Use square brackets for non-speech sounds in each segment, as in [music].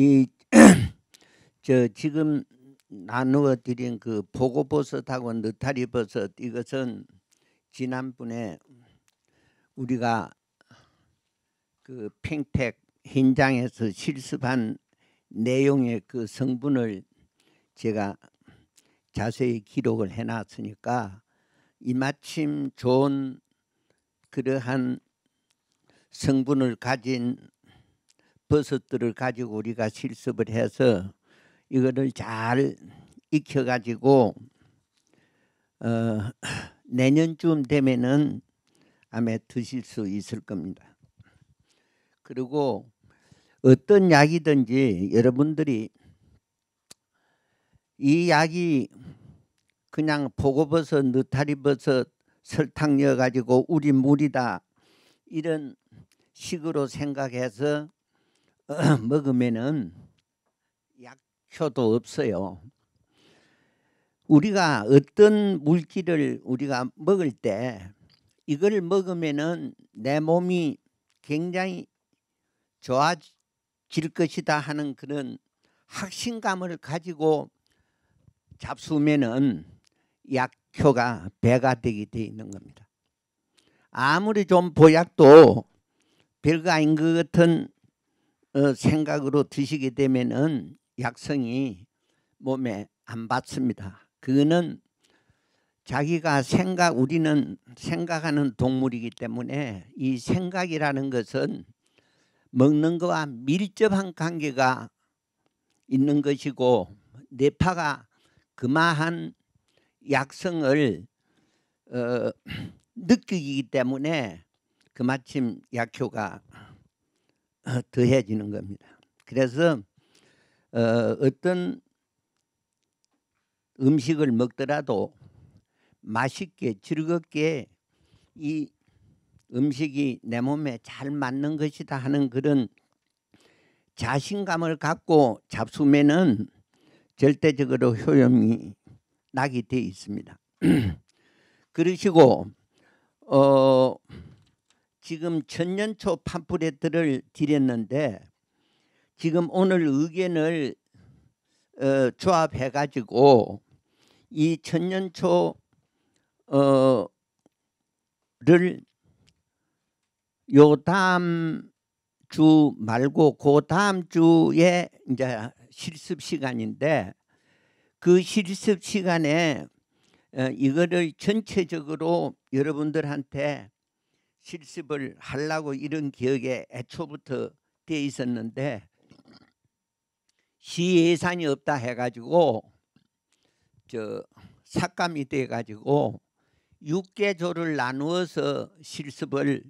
이저 [clears throat] 지금 나누어 드린 그 보고버섯하고 느타리버섯 이것은 지난번에 우리가 그 팽택 현장에서 실습한 내용의 그 성분을 제가 자세히 기록을 해놨으니까 이마침 좋은 그러한 성분을 가진 버섯들을 가지고 우리가 실습을 해서 이거를 잘 익혀가지고 어, [clears throat] 내년쯤 되면은 아마 드실 수 있을 겁니다. 그리고 어떤 약이든지 여러분들이 이 약이 그냥 보고버섯, 느타리버섯, 설탕 넣어가지고 우리 물이다 이런 식으로 생각해서 [clears throat] 먹으면은 약효도 없어요. 우리가 어떤 물질을 우리가 먹을 때 이걸 먹으면은 내 몸이 굉장히 좋아질 것이다 하는 그런 확신감을 가지고 잡수면은 약효가 배가 되게 돼 있는 겁니다. 아무리 좀 보약도 별거 아닌 것 같은 어, 생각으로 드시게 되면은 약성이 몸에 안 받습니다. 그거는 자기가 생각 우리는 생각하는 동물이기 때문에 이 생각이라는 것은 먹는 것과 밀접한 관계가 있는 것이고 뇌파가 그마한 약성을 어, [clears throat] 느끼기 때문에 그마침 약효가 [laughs] 더해지는 겁니다. 그래서 어, 어떤 음식을 먹더라도 맛있게 즐겁게 이 음식이 내 몸에 잘 맞는 것이다 하는 그런 자신감을 갖고 잡수면은 절대적으로 효용이 나게 돼 있습니다. [clears throat] 그러시고 어 지금 천년초 팜프레트를 드렸는데 지금 오늘 의견을 어, 조합해 가지고 이 천년초 어를 요 다음 주 말고 그 다음 주에 이제 실습 시간인데 그 실습 시간에 어, 이거를 전체적으로 여러분들한테 실습을 하려고 이런 기억에 애초부터 돼 있었는데 시 예산이 없다 해가지고 저 삭감이 돼가지고 6개조를 나누어서 실습을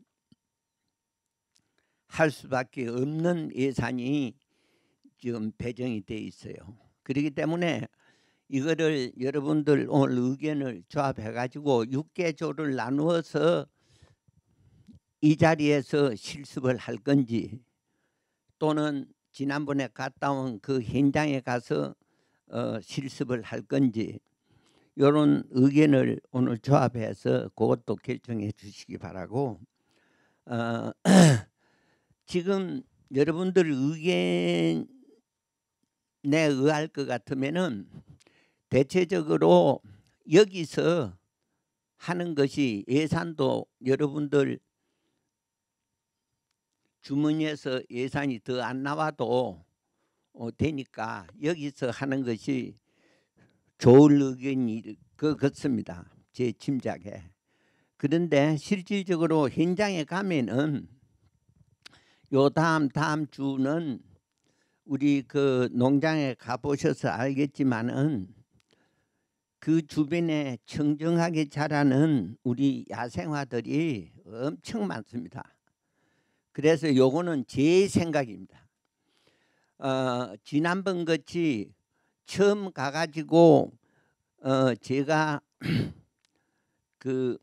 할 수밖에 없는 예산이 지금 배정이 돼 있어요. 그렇기 때문에 이거를 여러분들 오늘 의견을 조합해가지고 6개조를 나누어서 이 자리에서 실습을 할 건지 또는 지난번에 갔다 온 그 현장에 가서 어, 실습을 할 건지 이런 의견을 오늘 조합해서 그것도 결정해 주시기 바라고 어, [clears throat] 지금 여러분들 의견에 의할 것같으면 대체적으로 여기서 하는 것이 예산도 여러분들 주머니에서 예산이 더 안 나와도 어, 되니까 여기서 하는 것이 좋을 의견이 그 같습니다. 제 짐작에. 그런데 실질적으로 현장에 가면은 요 다음 다음 주는 우리 그 농장에 가보셔서 알겠지만은 그 주변에 청정하게 자라는 우리 야생화들이 엄청 많습니다. 그래서 요거는 제 생각입니다. 어, 지난번 같이 처음 가가지고 어, 제가 [clears throat] 그뭐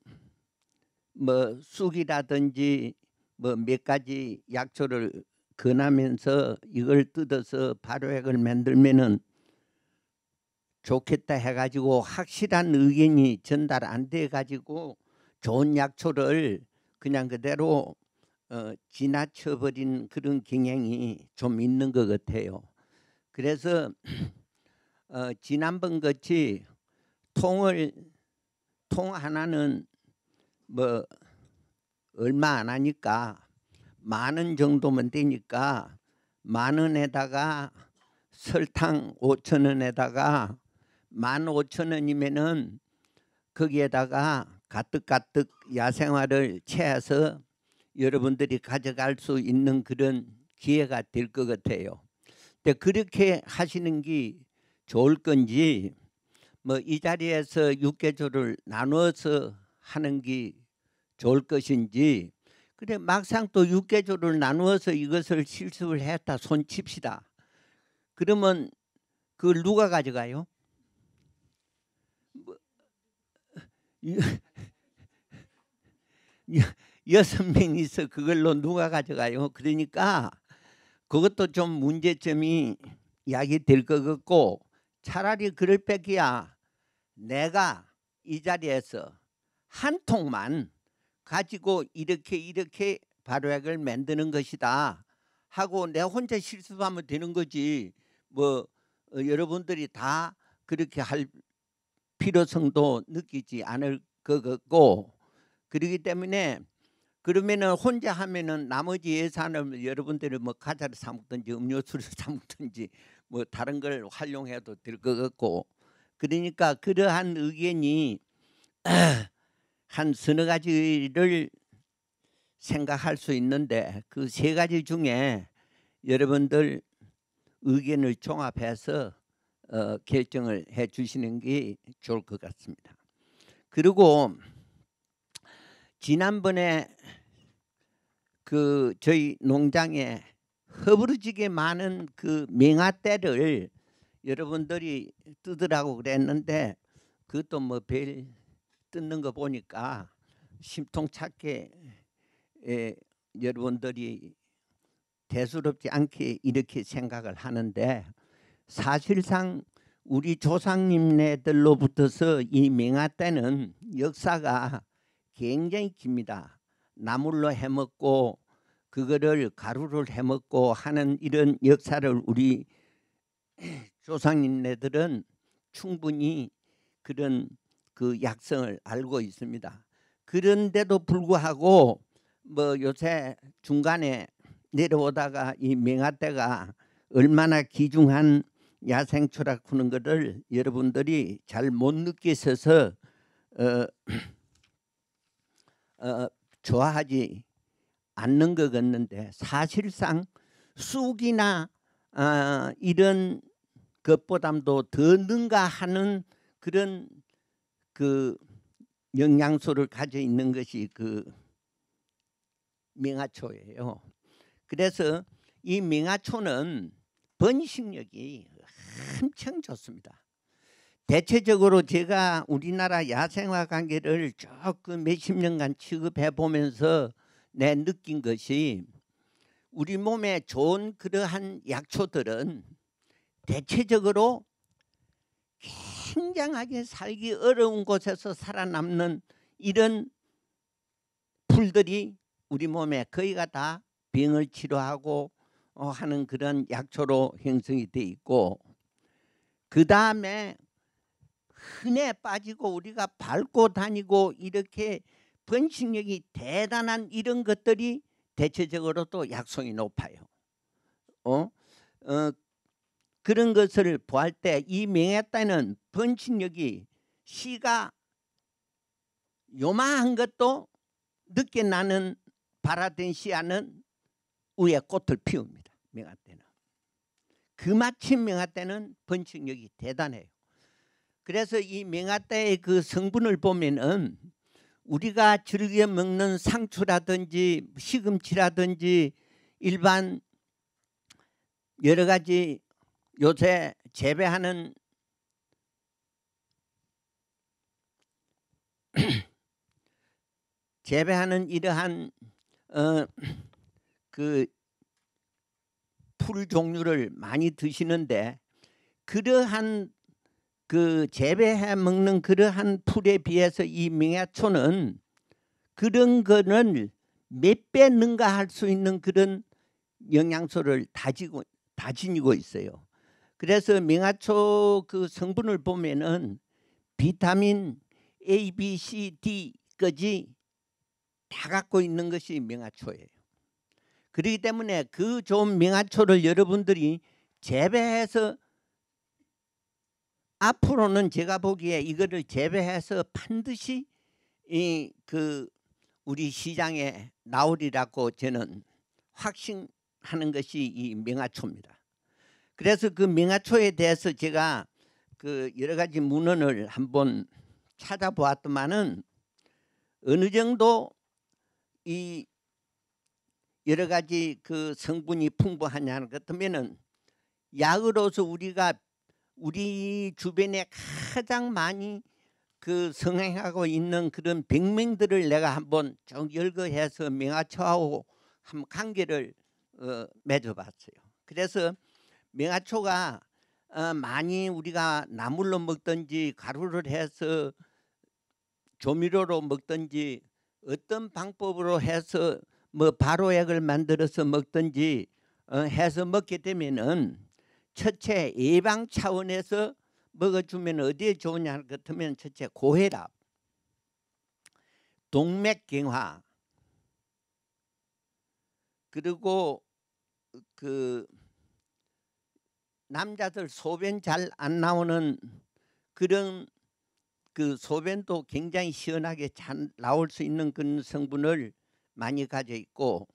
쑥이라든지 뭐몇 가지 약초를 건하면서 이걸 뜯어서 발효액을 만들면은 좋겠다 해가지고 확실한 의견이 전달 안 돼가지고 좋은 약초를 그냥 그대로 어, 지나쳐버린 그런 경향이 좀 있는 것 같아요. 그래서 [clears throat] 어, 지난번 같이 통을 통 하나는 뭐 얼마 안 하니까 만 원 정도면 되니까 만 원에다가 설탕 오천 원에다가 만 오천 원이면은 거기에다가 가득가득 야생화를 채워서 여러분들이 가져갈 수 있는 그런 기회가 될 것 같아요. 근데 그렇게 하시는 게 좋을 건지 뭐 이 자리에서 육개조를 나눠서 하는 게 좋을 것인지 그래 막상 또 육개조를 나누어서 이것을 실습을 했다 손칩시다. 그러면 그걸 누가 가져가요? 뭐, [laughs] 여섯 명이서 그걸로 누가 가져가요? 그러니까 그것도 좀 문제점이 야기될 것 같고 차라리 그럴 뺏기야 내가 이 자리에서 한 통만 가지고 이렇게 이렇게 발효액을 만드는 것이다 하고 내 혼자 실습하면 되는 거지 뭐 어, 여러분들이 다 그렇게 할 필요성도 느끼지 않을 것 같고 그러기 때문에 그러면은 혼자 하면은 나머지 예산을 여러분들이 뭐 과자를 사 먹든지 음료수를 [laughs] 사 먹든지 뭐 다른 걸 활용해도 될 것 같고 그러니까 그러한 의견이 [clears throat] 한 서너 가지를 생각할 수 있는데 그 세 가지 중에 여러분들 의견을 종합해서 어, 결정을 해 주시는 게 좋을 것 같습니다. 그리고 지난번에 그 저희 농장에 허브러지게 많은 그 맹아떼를 여러분들이 뜨더라고 그랬는데 그것도 뭐 별 뜯는 거 보니까 심통찮게 예, 여러분들이 대수롭지 않게 이렇게 생각을 하는데 사실상 우리 조상님네들로부터서 이 맹아떼는 역사가 굉장히 깁니다. 나물로 해먹고 그거를 가루를 해먹고 하는 이런 역사를 우리 [clears throat] 조상님네들은 충분히 그런 그 약성을 알고 있습니다. 그런데도 불구하고 뭐 요새 중간에 내려오다가 이 맹아떼가 얼마나 귀중한 야생초라 하는 것을 여러분들이 잘 못 느끼셔서 어 [clears throat] 어, 어, 좋아하지 않는 것 같는데 사실상 쑥이나 어, 이런 것보담도 더 능가하는 그런 그 영양소를 가져 있는 것이 그명아초예요 그래서 이명아초는 번식력이 엄청 좋습니다. 대체적으로 제가 우리나라 야생화 관계를 조금 몇십 년간 취급해 보면서 내 느낀 것이 우리 몸에 좋은 그러한 약초들은 대체적으로 굉장하게 살기 어려운 곳에서 살아남는 이런 풀들이 우리 몸에 거의가 다 병을 치료하고 어, 하는 그런 약초로 형성이 돼 있고 그 다음에 흔해 빠지고 우리가 밟고 다니고 이렇게 번식력이 대단한 이런 것들이 대체적으로 또 약성이 높아요. 어? 어 그런 것을 보할 때이 맹했다는 번식력이 씨가 요만한 것도 늦게 나는 바라던 씨앗는 위에 꽃을 피웁니다. 명아 때는. 그마침 명아 때는 번식력이 대단해요. 그래서 이맹아떼의그 성분을 보면은 우리가 즐겨 먹는 상추라든지 시금치라든지 일반 여러 가지 요새 재배하는 [clears throat] 재배하는 이러한 어, [clears throat] 그풀 종류를 많이 드시는데 그러한 그 재배해 먹는 그러한 풀에 비해서 이 명야초는 그런 거는 몇 배 능가할 수 있는 그런 영양소를 다지고 다 지니고 있어요. 그래서 명야초 그 성분을 보면은 비타민 A, B, C, D까지 다 갖고 있는 것이 명야초예요 그렇기 때문에 그 좋은 명야초를 여러분들이 재배해서 앞으로는 제가 보기에 이거를 재배해서 반드시 이 그 우리 시장에 나오리라고 저는 확신하는 것이 이 명화초입니다. 그래서 그 명화초에 대해서 제가 그 여러 가지 문헌을 한번 찾아보았더만은 어느 정도 이 여러 가지 그 성분이 풍부하냐는 것같으면은 약으로서 우리가 우리 주변에 가장 많이 그 성행하고 있는 그런 백명들을 내가 한번 정 열거해서 명화초하고 한 관계를 어, 맺어봤어요. 그래서 명화초가 어, 많이 우리가 나물로 먹든지 가루를 해서 조미료로 먹든지 어떤 방법으로 해서 뭐바로액을 만들어서 먹든지 어, 해서 먹게 되면은 첫째 예방 차원에서 먹어주면 어디에 좋으냐 같으면 첫째 고혈압, 동맥경화, 그리고 그 남자들 소변 잘 안 나오는 그런 그 소변도 굉장히 시원하게 잘 나올 수 있는 그런 성분을 많이 가져 있고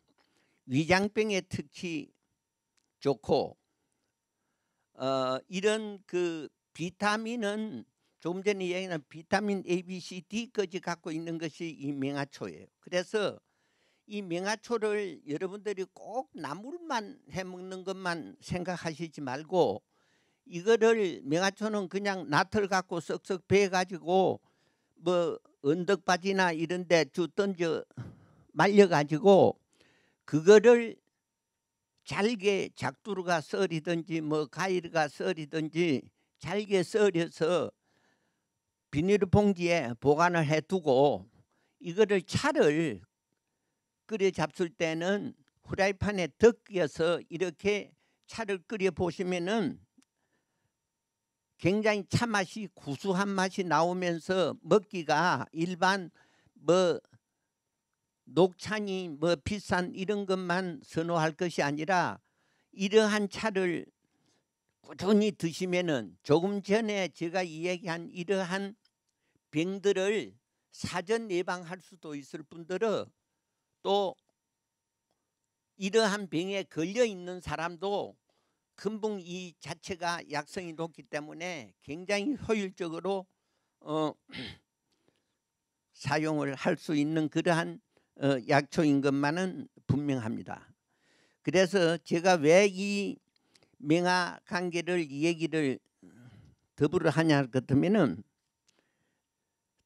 위장병에 특히 좋고 어, 이런 그 비타민은 조금 전에 얘기한 비타민 A, B, C, D까지 갖고 있는 것이 이 맹아초예요. 그래서 이 맹아초를 여러분들이 꼭 나물만 해 먹는 것만 생각하시지 말고 이거를 맹아초는 그냥 나털 갖고 썩썩 베어 가지고 뭐 언덕바지나 이런 데주 던져 말려 가지고 그거를 잘게 작두루가 썰이든지 뭐 가위가 썰이든지 잘게 썰여서 비닐봉지에 보관을 해두고 이거를 차를 끓여 잡술 때는 후라이팬에 덮여서 이렇게 차를 끓여 보시면은 굉장히 차 맛이 구수한 맛이 나오면서 먹기가 일반 뭐 녹차니 뭐 비싼 이런 것만 선호할 것이 아니라 이러한 차를 꾸준히 드시면은 조금 전에 제가 이야기한 이러한 병들을 사전 예방할 수도 있을 뿐더러 또 이러한 병에 걸려 있는 사람도 금붕 이 자체가 약성이 높기 때문에 굉장히 효율적으로 어, [clears throat] 사용을 할 수 있는 그러한 어, 약초인 것만은 분명합니다. 그래서 제가 왜 이 명화 관계를 이 얘기를 더불어 하냐 할 것이면은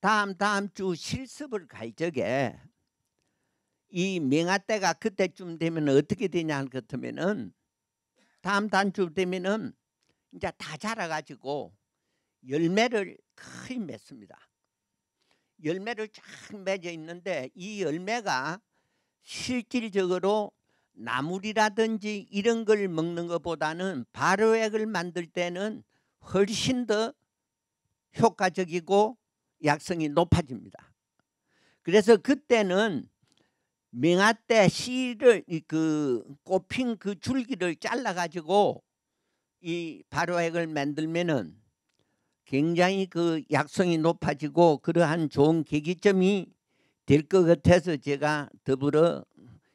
다음 다음 주 실습을 갈 적에 이 명화 때가 그때쯤 되면 어떻게 되냐 할 것이면은 다음 다음 주 되면은 이제 다 자라가지고 열매를 거의 맺습니다. 열매를 쫙 맺어 있는데 이 열매가 실질적으로 나물이라든지 이런 걸 먹는 것보다는 발효액을 만들 때는 훨씬 더 효과적이고 약성이 높아집니다. 그래서 그때는 명아 때 씨를 그 꽃핀 그 줄기를 잘라 가지고 이 발효액을 만들면은 굉장히 그 약성이 높아지고 그러한 좋은 계기점이 될 것 같아서 제가 더불어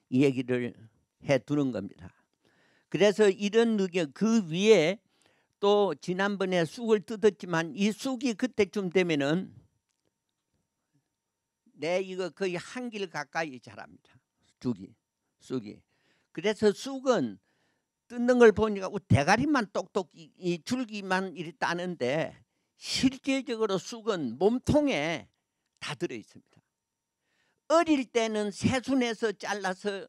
이 얘기를 해 두는 겁니다. 그래서 이런 의견 그 위에 또 지난번에 쑥을 뜯었지만 이 쑥이 그때쯤 되면은 내 네, 이거 거의 한 길 가까이 자랍니다. 쑥이 쑥이 그래서 쑥은 뜯는 걸 보니까 대가리만 똑똑 이 줄기만 이리 따는데 실질적으로 쑥은 몸통에 다 들어 있습니다. 어릴 때는 새순에서 잘라서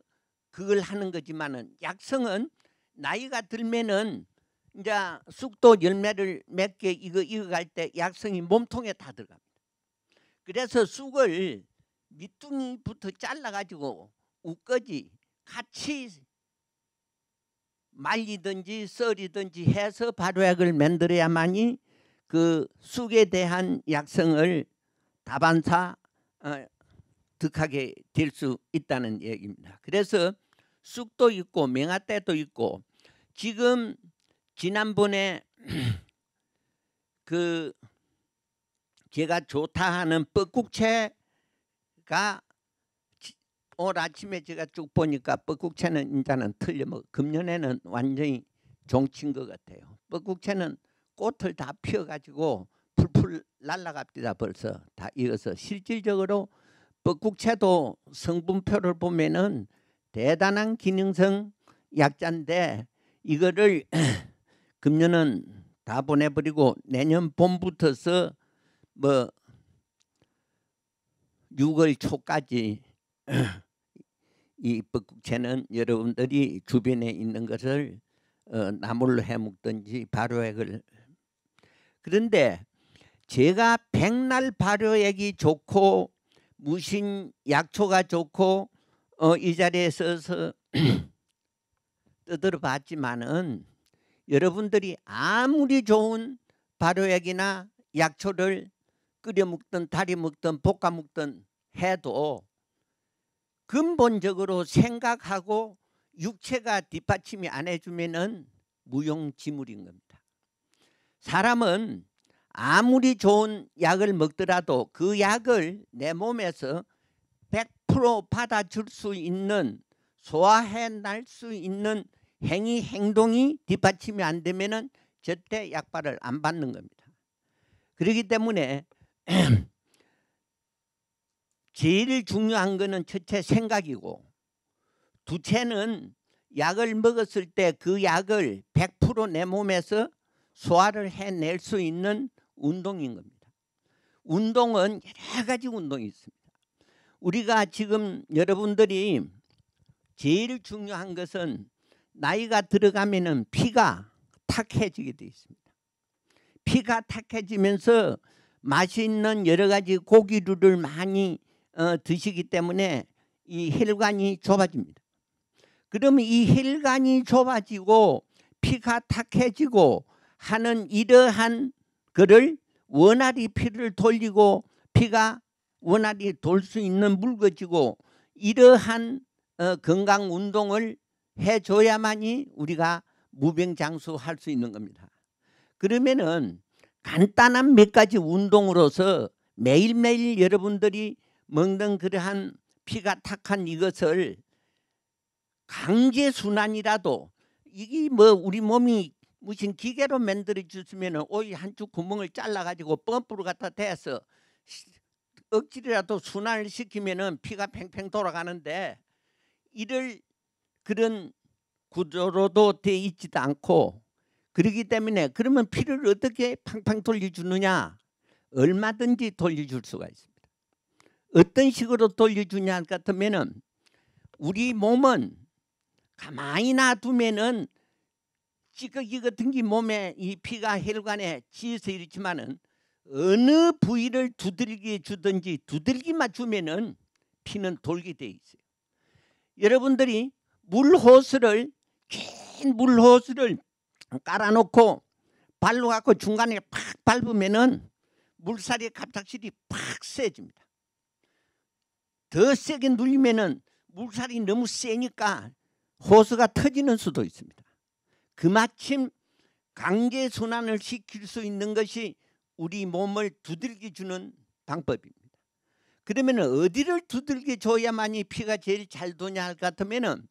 그걸 하는 거지만은 약성은 나이가 들면은 이제 쑥도 열매를 맺게 이거 이어갈때 약성이 몸통에 다 들어갑니다. 그래서 쑥을 밑둥이부터 잘라가지고 우거지 같이 말리든지 썰이든지 해서 발효약을 만들어야만이 그 숙에 대한 약성을 다반사 어, 득하게 될 수 있다는 얘기입니다. 그래서 쑥도 있고 명화떼도 있고 지금 지난번에 [clears throat] 그 제가 좋다 하는 뻐국채가 오늘 아침에 제가 쭉 보니까 뻐국채는 이제는 틀려 뭐 금년에는 완전히 종친 것 같아요. 뻐국채는 꽃을 다 피어가지고 풀풀 날라갑니다 벌써 다 익어서 실질적으로 뻐국채도 성분표를 보면은 대단한 기능성 약자인데 이거를 [clears throat] 금년은 다 보내버리고 내년 봄부터서 뭐 6월 초까지 [clears throat] 이 뻐국채는 여러분들이 주변에 있는 것을 어, 나물로 해먹든지 발효액을 그런데 제가 백날 발효액이 좋고 무신 약초가 좋고 어, 이 자리에 서서 [clears throat] 떠들어 봤지만은 여러분들이 아무리 좋은 발효액이나 약초를 끓여 먹든 다리 먹든 볶아 먹든 해도 근본적으로 생각하고 육체가 뒷받침이 안 해주면은 무용지물인 겁니다. 사람은 아무리 좋은 약을 먹더라도 그 약을 내 몸에서 100% 받아줄 수 있는 소화해 날 수 있는 행위 행동이 뒷받침이 안 되면은 절대 약발을 안 받는 겁니다. 그렇기 때문에 [clears throat] 제일 중요한 거는 첫째 생각이고 두째는 약을 먹었을 때 그 약을 100%내 몸에서 소화를 해낼 수 있는 운동인 겁니다. 운동은 여러 가지 운동이 있습니다. 우리가 지금 여러분들이 제일 중요한 것은 나이가 들어가면 피가 탁해지게 되어 있습니다. 피가 탁해지면서 맛있는 여러 가지 고기류를 많이 어, 드시기 때문에 이 혈관이 좁아집니다. 그러면 이 혈관이 좁아지고 피가 탁해지고 하는 이러한 그를 원활히 피를 돌리고 피가 원활히 돌 수 있는 물어지고 이러한 어, 건강 운동을 해줘야만이 우리가 무병장수할 수 있는 겁니다. 그러면은 간단한 몇 가지 운동으로서 매일매일 여러분들이 먹는 그러한 피가 탁한 이것을 강제 순환이라도 이게 뭐 우리 몸이 무슨 기계로 만들어 주시면 오이 한쪽 구멍을 잘라 가지고 펌프로 갖다 대서 억지라도 순환을 시키면은 피가 팽팽 돌아가는데 이를 그런 구조로도 돼 있지도 않고 그러기 때문에 그러면 피를 어떻게 팡팡 돌려주느냐 얼마든지 돌려줄 수가 있습니다. 어떤 식으로 돌려주냐 같으면은 우리 몸은 가만히 놔두면은 찌꺼기 같은 게 몸에 이 피가 혈관에 치어서 이렇지만은 어느 부위를 두들기 주든지 두들기만 주면은 피는 돌게 돼 있어요. 여러분들이 물 호스를 긴물 호스를 깔아놓고 발로 갖고 중간에 팍 밟으면은 물살이 갑작스레 팍 세집니다. 더 세게 눌리면은 물살이 너무 세니까 호스가 터지는 수도 있습니다. 그마침 관계 순환을 시킬 수 있는 것이 우리 몸을 두들기 주는 방법입니다. 그러면 어디를 두들겨 줘야만이 피가 제일 잘 도냐 할것같으면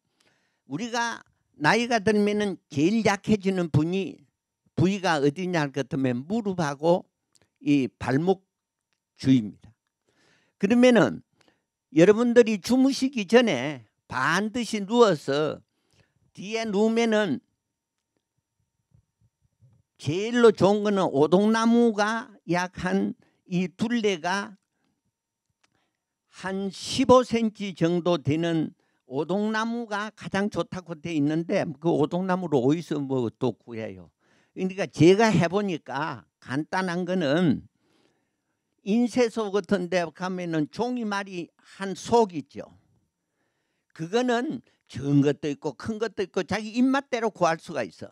우리가 나이가 들면 제일 약해지는 분이 부위가 어디냐 할것 같으면 무릎하고 이 발목 주입니다. 그러면 여러분들이 주무시기 전에 반드시 누워서 뒤에 누우면 제일로 좋은 거는 오동나무가 약 한 이 둘레가 한 15cm 정도 되는 오동나무가 가장 좋다고 돼 있는데 그 오동나무를 어디서 뭐 또 구해요. 그러니까 제가 해보니까 간단한 거는 인쇄소 같은 데 가면은 종이말이 한속 있죠. 그거는 적은 것도 있고 큰 것도 있고 자기 입맛대로 구할 수가 있어.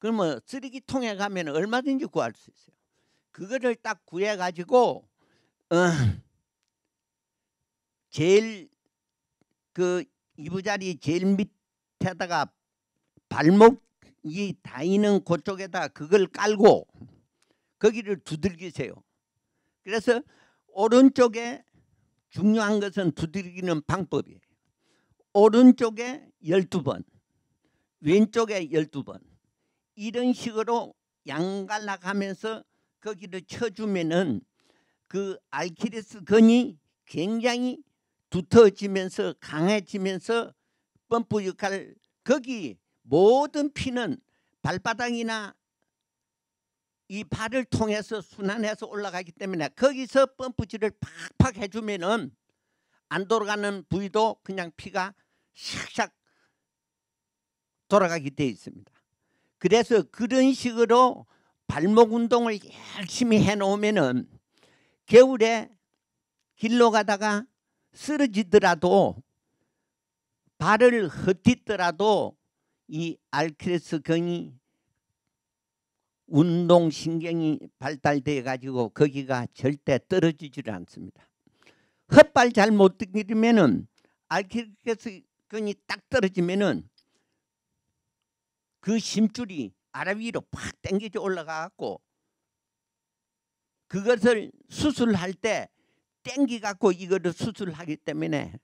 그러면 뭐 쓰레기통에 가면 얼마든지 구할 수 있어요. 그거를 딱 구해 가지고 어, 제일 그 이부자리 제일 밑에다가 발목이 닿이는 그쪽에다 그걸 깔고 거기를 두들기세요. 그래서 오른쪽에 중요한 것은 두들기는 방법이에요. 오른쪽에 1 2번 왼쪽에 1 2번 이런 식으로 양갈라가면서 거기를 쳐주면은 그 알키리스 건이 굉장히 두터워지면서 강해지면서 펌프 역할 거기 모든 피는 발바닥이나 이 발을 통해서 순환해서 올라가기 때문에 거기서 펌프질을 팍팍 해주면은 안 돌아가는 부위도 그냥 피가 샥샥 돌아가게 돼 있습니다. 그래서 그런 식으로 발목 운동을 열심히 해놓으면은 겨울에 길로 가다가 쓰러지더라도 발을 헛디더라도 이 알크레스 경이 운동신경이 발달되어 가지고 거기가 절대 떨어지질 않습니다. 헛발 잘 못 들이면은 알크레스 근이 딱 떨어지면은 그 힘줄이 아래 위로 팍 당겨져 올라가갖고 그것을 수술할 때 땡기갖고 이거를 수술하기 때문에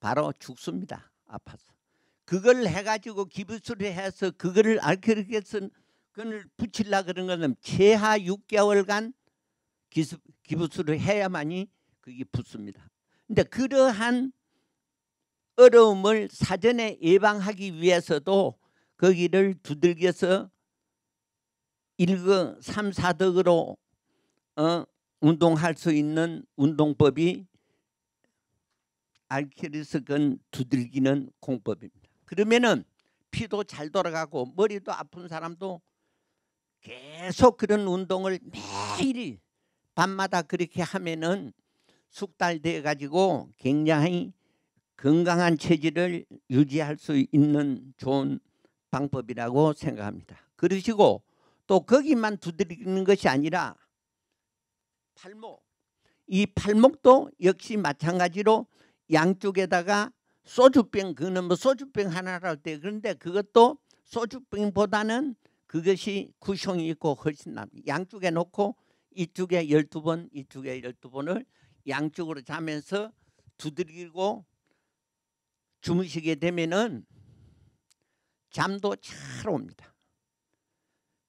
바로 죽습니다. 아파서. 그걸 해가지고 기부술을 해서 그거를 알키르게슨 그걸 붙일라 그런 거는 최하 6개월간 기습, 기부술을 해야만이 그게 붙습니다. 근데 그러한 어려움을 사전에 예방하기 위해서도 거기를 두들겨서 일거 삼사덕으로 어, 운동할 수 있는 운동법이 알키리스 건 두들기는 공법입니다. 그러면은 피도 잘 돌아가고 머리도 아픈 사람도 계속 그런 운동을 매일 밤마다 그렇게 하면은 숙달돼 가지고 굉장히 건강한 체질을 유지할 수 있는 좋은 방법이라고 생각합니다. 그러시고 또 거기만 두드리는 것이 아니라 팔목 이 팔목도 역시 마찬가지로 양쪽에다가 소주병 그는 뭐 소주병 하나라고 돼 그런데 그것도 소주병보다는 그것이 구형이 있고 훨씬 납니 양쪽에 놓고 이쪽에 열두 번 이쪽에 열두 번을 양쪽으로 자면서 두드리고 주무시게 되면은 잠도 잘 옵니다.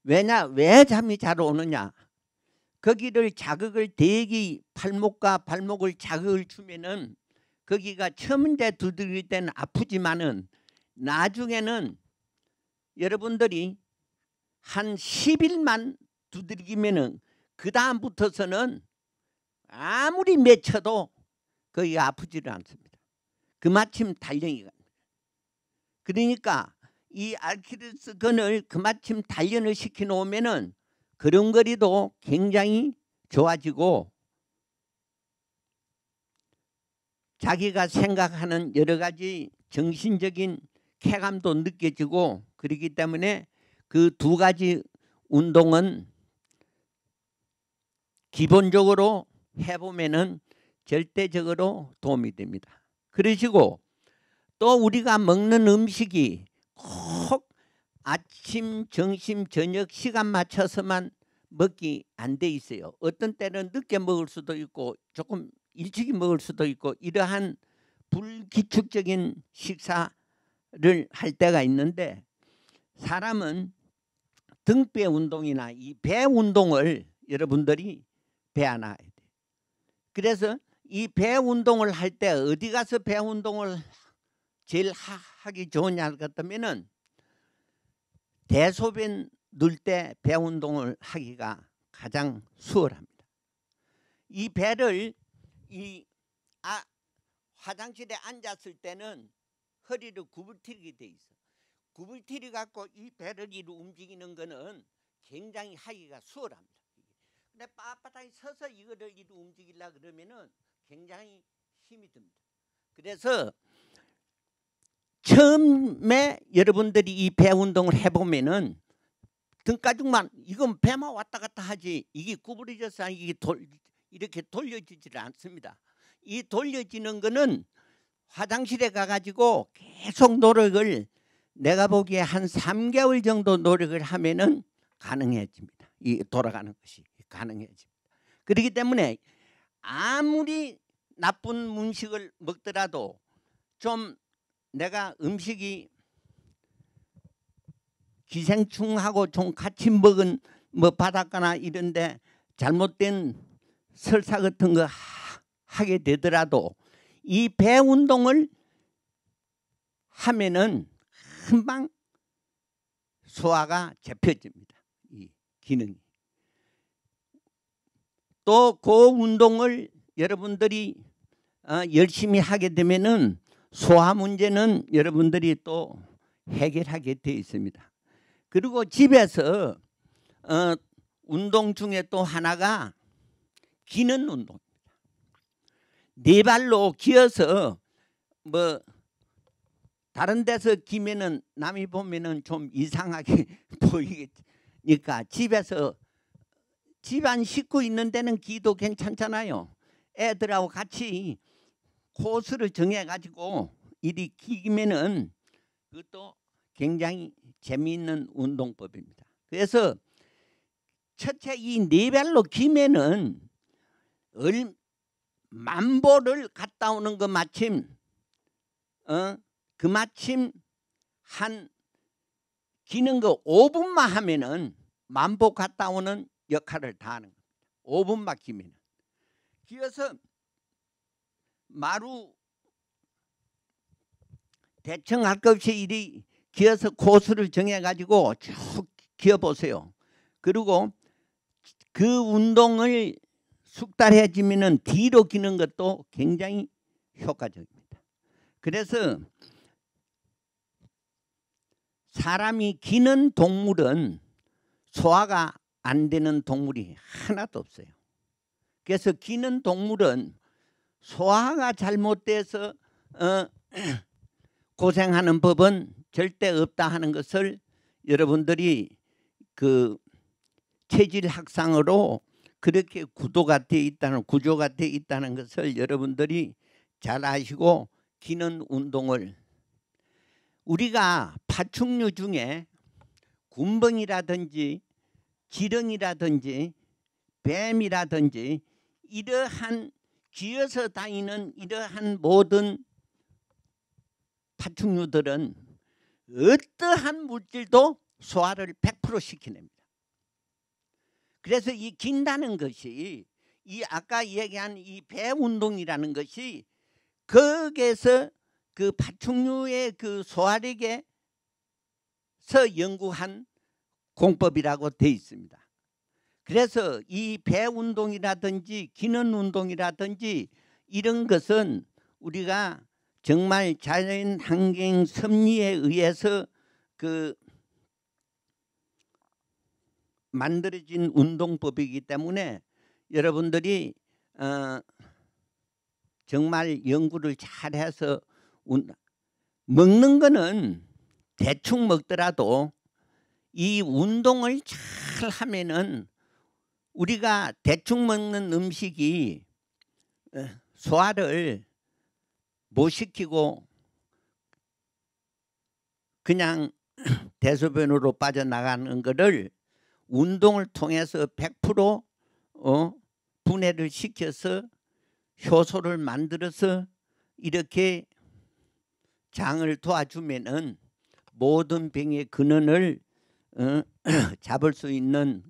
왜냐 왜 잠이 잘 오느냐? 거기를 자극을 대기 팔목과 발목을 자극을 주면은 거기가 처음에 두드릴 때는 아프지만은 나중에는 여러분들이 한 10일만 두드리면은 그 다음부터서는 아무리 맺혀도 거기 아프지를 않습니다. 그마침 달령이가 그러니까 이 알키르스건을 그마침 단련을 시켜 놓으면은 걸음걸이도 굉장히 좋아지고 자기가 생각하는 여러 가지 정신적인 쾌감도 느껴지고 그러기 때문에 그 두 가지 운동은 기본적으로 해보면 절대적으로 도움이 됩니다. 그러시고 또 우리가 먹는 음식이 꼭 아침, 점심, 저녁 시간 맞춰서만 먹기 안 돼 있어요. 어떤 때는 늦게 먹을 수도 있고 조금 일찍이 먹을 수도 있고 이러한 불규칙적인 식사를 할 때가 있는데 사람은 등뼈 운동이나 이 배 운동을 여러분들이 배안아야 돼요. 그래서 이 배 운동을 할 때 어디 가서 배 운동을 제일 하, 기 좋으냐 같다면은 대소변 눌때배 운동을 하기가 가장 수월합니다. 이 배를 이 아, 화장실에 앉았을 때는 허리를 구부리게 돼 있어. 구부리려 갖고 이 배를 이로 움직이는 거는 굉장히 하기가 수월합니다. 근데 빳빳하게 서서 이거를 이로 움직이려 그러면은 굉장히 힘이 듭니다. 그래서 처음에 여러분들이 이 배 운동을 해보면은 등가죽만 이건 배만 왔다 갔다 하지 이게 구부러져서 이게 돌, 이렇게 돌려지지를 않습니다. 이 돌려지는 거는 화장실에 가가지고 계속 노력을 내가 보기에 한 3개월 정도 노력을 하면은 가능해집니다. 이 돌아가는 것이 가능해집니다. 그렇기 때문에 아무리 나쁜 문식을 먹더라도 좀 내가 음식이 기생충하고 좀 같이 먹은 뭐 바닷가나 이런데 잘못된 설사 같은 거 하, 게 되더라도 이 배 운동을 하면은 금방 소화가 잡혀집니다. 이 기능이. 또 그 운동을 여러분들이 어, 열심히 하게 되면은 소화 문제는 여러분들이 또 해결하게 되어 있습니다. 그리고 집에서 어, 운동 중에 또 하나가 기는 운동입니다. 네 발로 기어서 뭐 다른 데서 기면은 남이 보면은 좀 이상하게 [laughs] 보이니까 집에서 집안 식구 있는 데는 기도 괜찮잖아요. 애들하고 같이 코스를 정해가지고 이리 기면은 그것도 굉장히 재미있는 운동법입니다. 그래서 첫째 이네 발로 기면은 얼 만보를 갔다 오는 그 마침 어 그 마침 한 기는 거 5분만 하면은 만보 갔다 오는 역할을 다하는 겁니다. 5분만 기면은 기어서 마루 대청할것 없이 일이 기어서 코스를 정해가지고 쭉 기어보세요. 그리고 그 운동을 숙달해지면 뒤로 기는 것도 굉장히 효과적입니다. 그래서 사람이 기는 동물은 소화가 안 되는 동물이 하나도 없어요. 그래서 기는 동물은 소화가 잘못돼서 어, [clears throat] 고생하는 법은 절대 없다 하는 것을 여러분들이 그 체질 학상으로 그렇게 구도가 돼 있다는 구조가 돼 있다는 것을 여러분들이 잘 아시고 기는 운동을 우리가 파충류 중에 군벙이라든지 지렁이라든지 뱀이라든지 이러한 기어서 다니는 이러한 모든 파충류들은 어떠한 물질도 소화를 100% 시켜냅니다. 그래서 이 긴다는 것이 이 아까 얘기한 이 배 운동이라는 것이 거기에서 그 파충류의 그 소화력에서 연구한 공법이라고 돼 있습니다. 그래서 이 배 운동이라든지 기는 운동이라든지 이런 것은 우리가 정말 자연 환경 섭리에 의해서 그 만들어진 운동법이기 때문에 여러분들이 어 정말 연구를 잘해서 먹는 거는 대충 먹더라도 이 운동을 잘 하면은 우리가 대충 먹는 음식이 어, 소화를 못 시키고 그냥 [clears throat] 대소변으로 빠져나가는 것을 운동을 통해서 100% 어? 분해를 시켜서 효소를 만들어서 이렇게 장을 도와주면은 모든 병의 근원을 어, [clears throat] 잡을 수 있는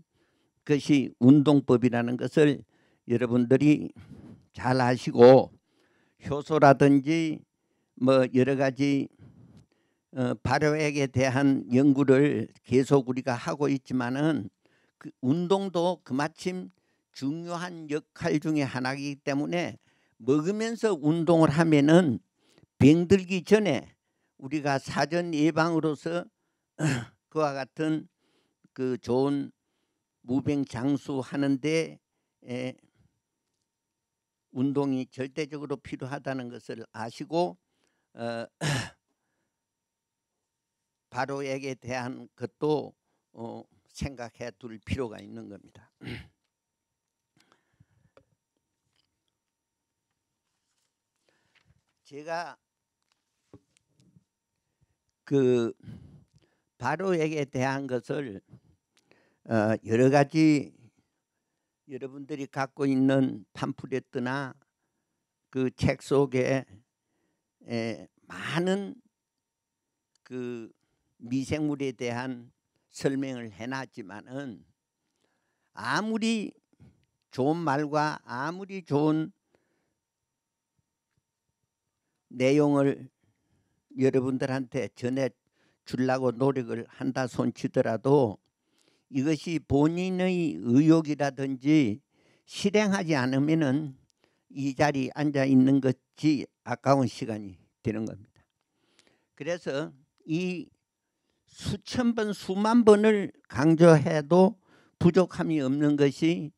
것이 운동법이라는 것을 여러분들이 잘 아시고 효소라든지 뭐 여러 가지 어, 발효액에 대한 연구를 계속 우리가 하고 있지만은 그 운동도 그마침 중요한 역할 중에 하나이기 때문에 먹으면서 운동을 하면은 병들기 전에 우리가 사전 예방으로서 [clears throat] 그와 같은 그 좋은 무병장수 하는데 운동이 절대적으로 필요하다는 것을 아시고 어, [clears throat] 바로에게 대한 것도 어, 생각해 둘 필요가 있는 겁니다. [clears throat] 제가 그 바로에게 대한 것을 어, 여러 가지 여러분들이 갖고 있는 팜프렛이나 그 책 속에 에, 많은 그 미생물에 대한 설명을 해놨지만은 아무리 좋은 말과 아무리 좋은 내용을 여러분들한테 전해 주려고 노력을 한다 손치더라도 이것이 본인의 의욕이라든지 실행하지 않으면이 자리에 앉아 있는 것이 아까운 시간이 되는 겁니다. 그래서 이 수천 번 수만 번을 강조해도 부족함이 없는 것이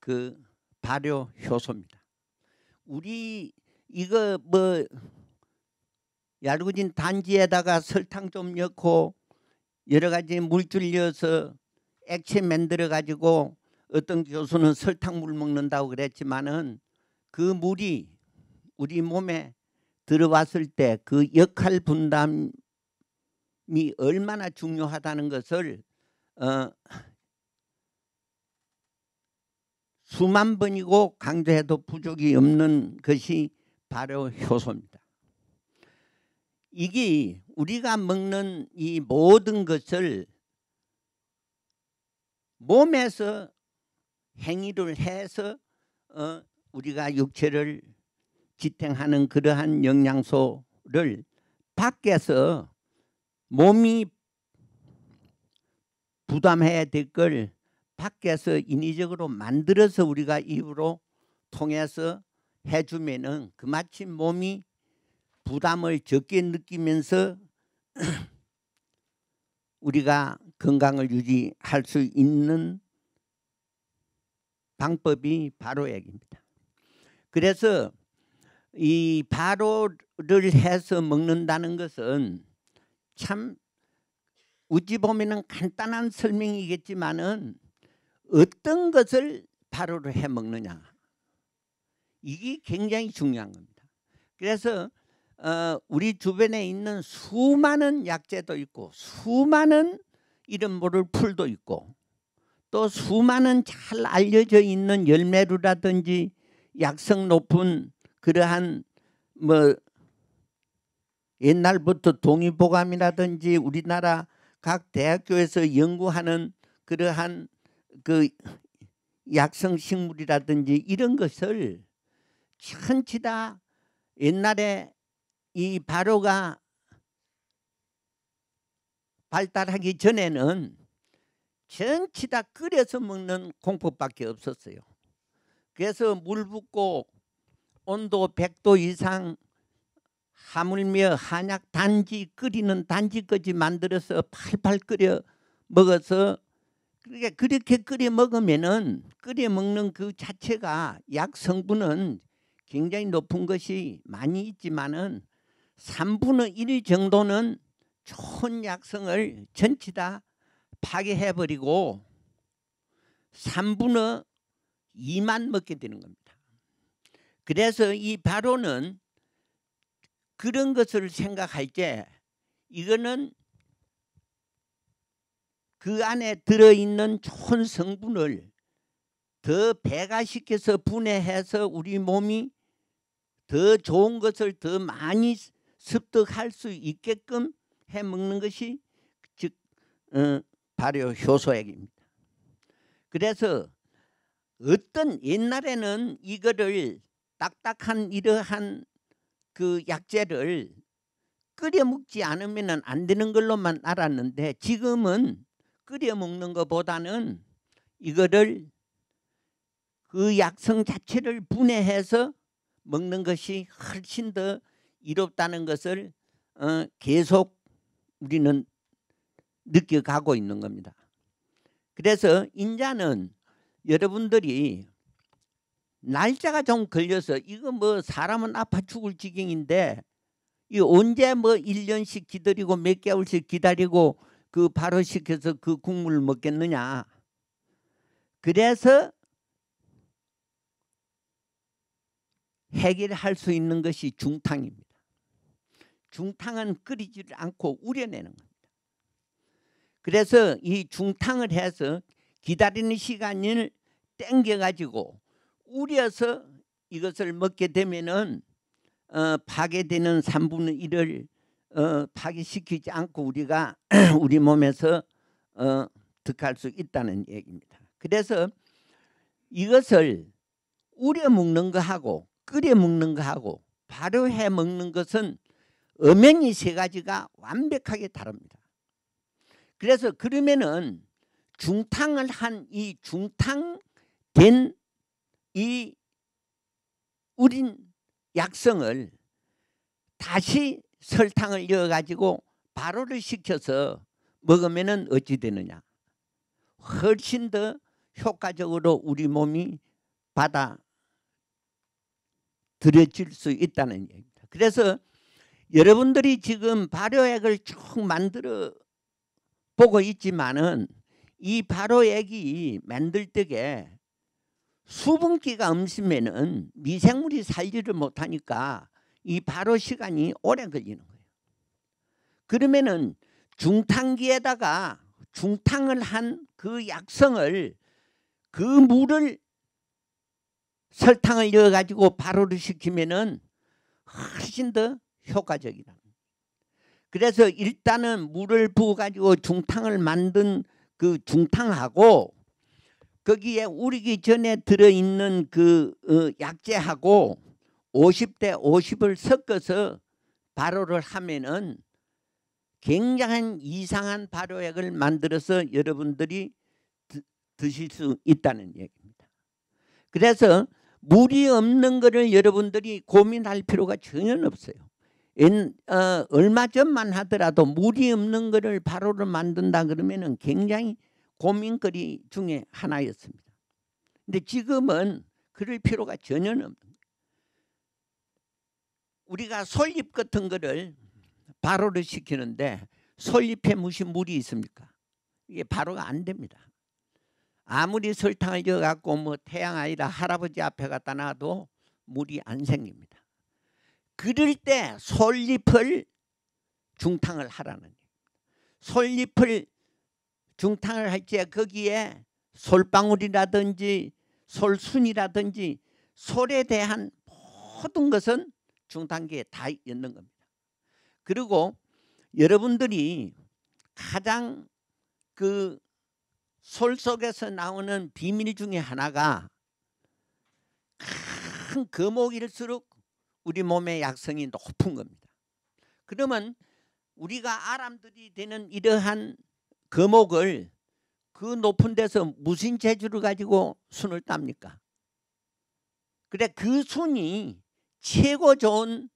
그 발효 효소입니다. 우리 이거 뭐 얇은 단지에다가 설탕 좀 넣고 여러 가지 물줄 넣어서 액체 만들어 가지고 어떤 교수는 설탕물 먹는다고 그랬지만은 그 물이 우리 몸에 들어왔을 때 그 역할 분담이 얼마나 중요하다는 것을 어, 수만 번이고 강조해도 부족이 없는 것이 바로 효소입니다. 이게 우리가 먹는 이 모든 것을 몸에서 행위를 해서 어, 우리가 육체를 지탱하는 그러한 영양소를 밖에서 몸이 부담해야 될 걸 밖에서 인위적으로 만들어서 우리가 입으로 통해서 해주면은 그마침 몸이 부담을 적게 느끼면서 [clears throat] 우리가 건강을 유지할 수 있는 방법이 바로 액입니다. 그래서 이 바로를 해서 먹는다는 것은 참 우찌 보면은 간단한 설명이겠지만은 어떤 것을 바로로 해 먹느냐 이게 굉장히 중요한 겁니다. 그래서 어, 우리 주변에 있는 수많은 약재도 있고 수많은 이름 모를 풀도 있고 또 수많은 잘 알려져 있는 열매류라든지 약성 높은 그러한 뭐 옛날부터 동의보감이라든지 우리나라 각 대학교에서 연구하는 그러한 그 약성 식물이라든지 이런 것을 천치다 옛날에 이 바로가 발달하기 전에는 전치다 끓여서 먹는 공법밖에 없었어요. 그래서 물 붓고 온도 100도 이상 하물며 한약 단지 끓이는 단지까지 만들어서 팔팔 끓여 먹어서 그러니 그렇게 끓여 먹으면은 끓여 먹는 그 자체가 약 성분은 굉장히 높은 것이 많이 있지만은 3분의 1 정도는 좋은 약성을 전체다 파괴해버리고 3분의 2만 먹게 되는 겁니다. 그래서 이 바로는 그런 것을 생각할 때 이거는 그 안에 들어있는 좋은 성분을 더 배가시켜서 분해해서 우리 몸이 더 좋은 것을 더 많이 습득할 수 있게끔 해 먹는 것이 즉 어, 발효 효소액입니다. 그래서 어떤 옛날에는 이거를 딱딱한 이러한 그 약재를 끓여 먹지 않으면 안 되는 걸로만 알았는데 지금은 끓여 먹는 것보다는 이거를 그 약성 자체를 분해해서 먹는 것이 훨씬 더 이롭다는 것을 어, 계속 우리는 느껴가고 있는 겁니다. 그래서 인자는 여러분들이 날짜가 좀 걸려서 이거 뭐 사람은 아파 죽을 지경인데 이 언제 뭐 1년씩 기다리고 몇 개월씩 기다리고 그 바로 시켜서 그 국물을 먹겠느냐. 그래서 해결할 수 있는 것이 중탕입니다. 중탕은 끓이지 를 않고 우려내는 겁니다. 그래서 이 중탕을 해서 기다리는 시간을 땡겨가지고 우려서 이것을 먹게 되면은 어, 파괴되는 3분의 1을 어, 파괴시키지 않고 우리가 [clears throat] 우리 몸에서 어, 득할 수 있다는 얘기입니다. 그래서 이것을 우려 먹는 거하고 끓여 먹는 거하고 바로 해 먹는 것은 음연이세 가지가 완벽하게 다릅니다. 그래서 그러면은 중탕을 한 이 중탕된 이 우린 약성을 다시 설탕을 넣어가지고 발효를 시켜서 먹으면 어찌 되느냐. 훨씬 더 효과적으로 우리 몸이 받아들여질 수 있다는 얘기입니다. 그래서 여러분들이 지금 발효액을 쭉 만들어 보고 있지만은 이 발효액이 만들 때에 수분기가 음심에는 미생물이 살지를 못하니까 이 발효 시간이 오래 걸리는 거예요. 그러면은 중탕기에다가 중탕을 한 그 약성을 그 물을 설탕을 넣어가지고 발효를 시키면은 훨씬 더 효과적이라. 그래서 일단은 물을 부어가지고 중탕을 만든 그 중탕하고 거기에 우리기 전에 들어있는 그 어, 약재하고 50대 50을 섞어서 발효를 하면은 굉장한 이상한 발효액을 만들어서 여러분들이 드실 수 있다는 얘기입니다. 그래서 물이 없는 것을 여러분들이 고민할 필요가 전혀 없어요. 옛, 어, 얼마 전만 하더라도 물이 없는 것을 바로를 만든다 그러면 굉장히 고민거리 중에 하나였습니다. 근데 지금은 그럴 필요가 전혀 없는 우리가 솔잎 같은 거를 바로를 시키는데 솔잎에 무슨 물이 있습니까? 이게 바로가 안 됩니다. 아무리 설탕을 넣어갖고 뭐 태양아이라 할아버지 앞에 갖다 놔도 물이 안 생깁니다. 그럴 때 솔잎을 중탕을 하라는 거예요. 솔잎을 중탕을 할 때 거기에 솔방울이라든지 솔순이라든지 솔에 대한 모든 것은 중탕기에다 있는 겁니다. 그리고 여러분들이 가장 그 솔 속에서 나오는 비밀 중에 하나가 큰 거목일수록 우리 몸의 약성이 높은 겁니다. 그러면 우리가 아람들이 되는 이러한 거목을 그 높은 데서 무슨 재주를 가지고 순을 땁니까? 그래 그 순이 최고 좋은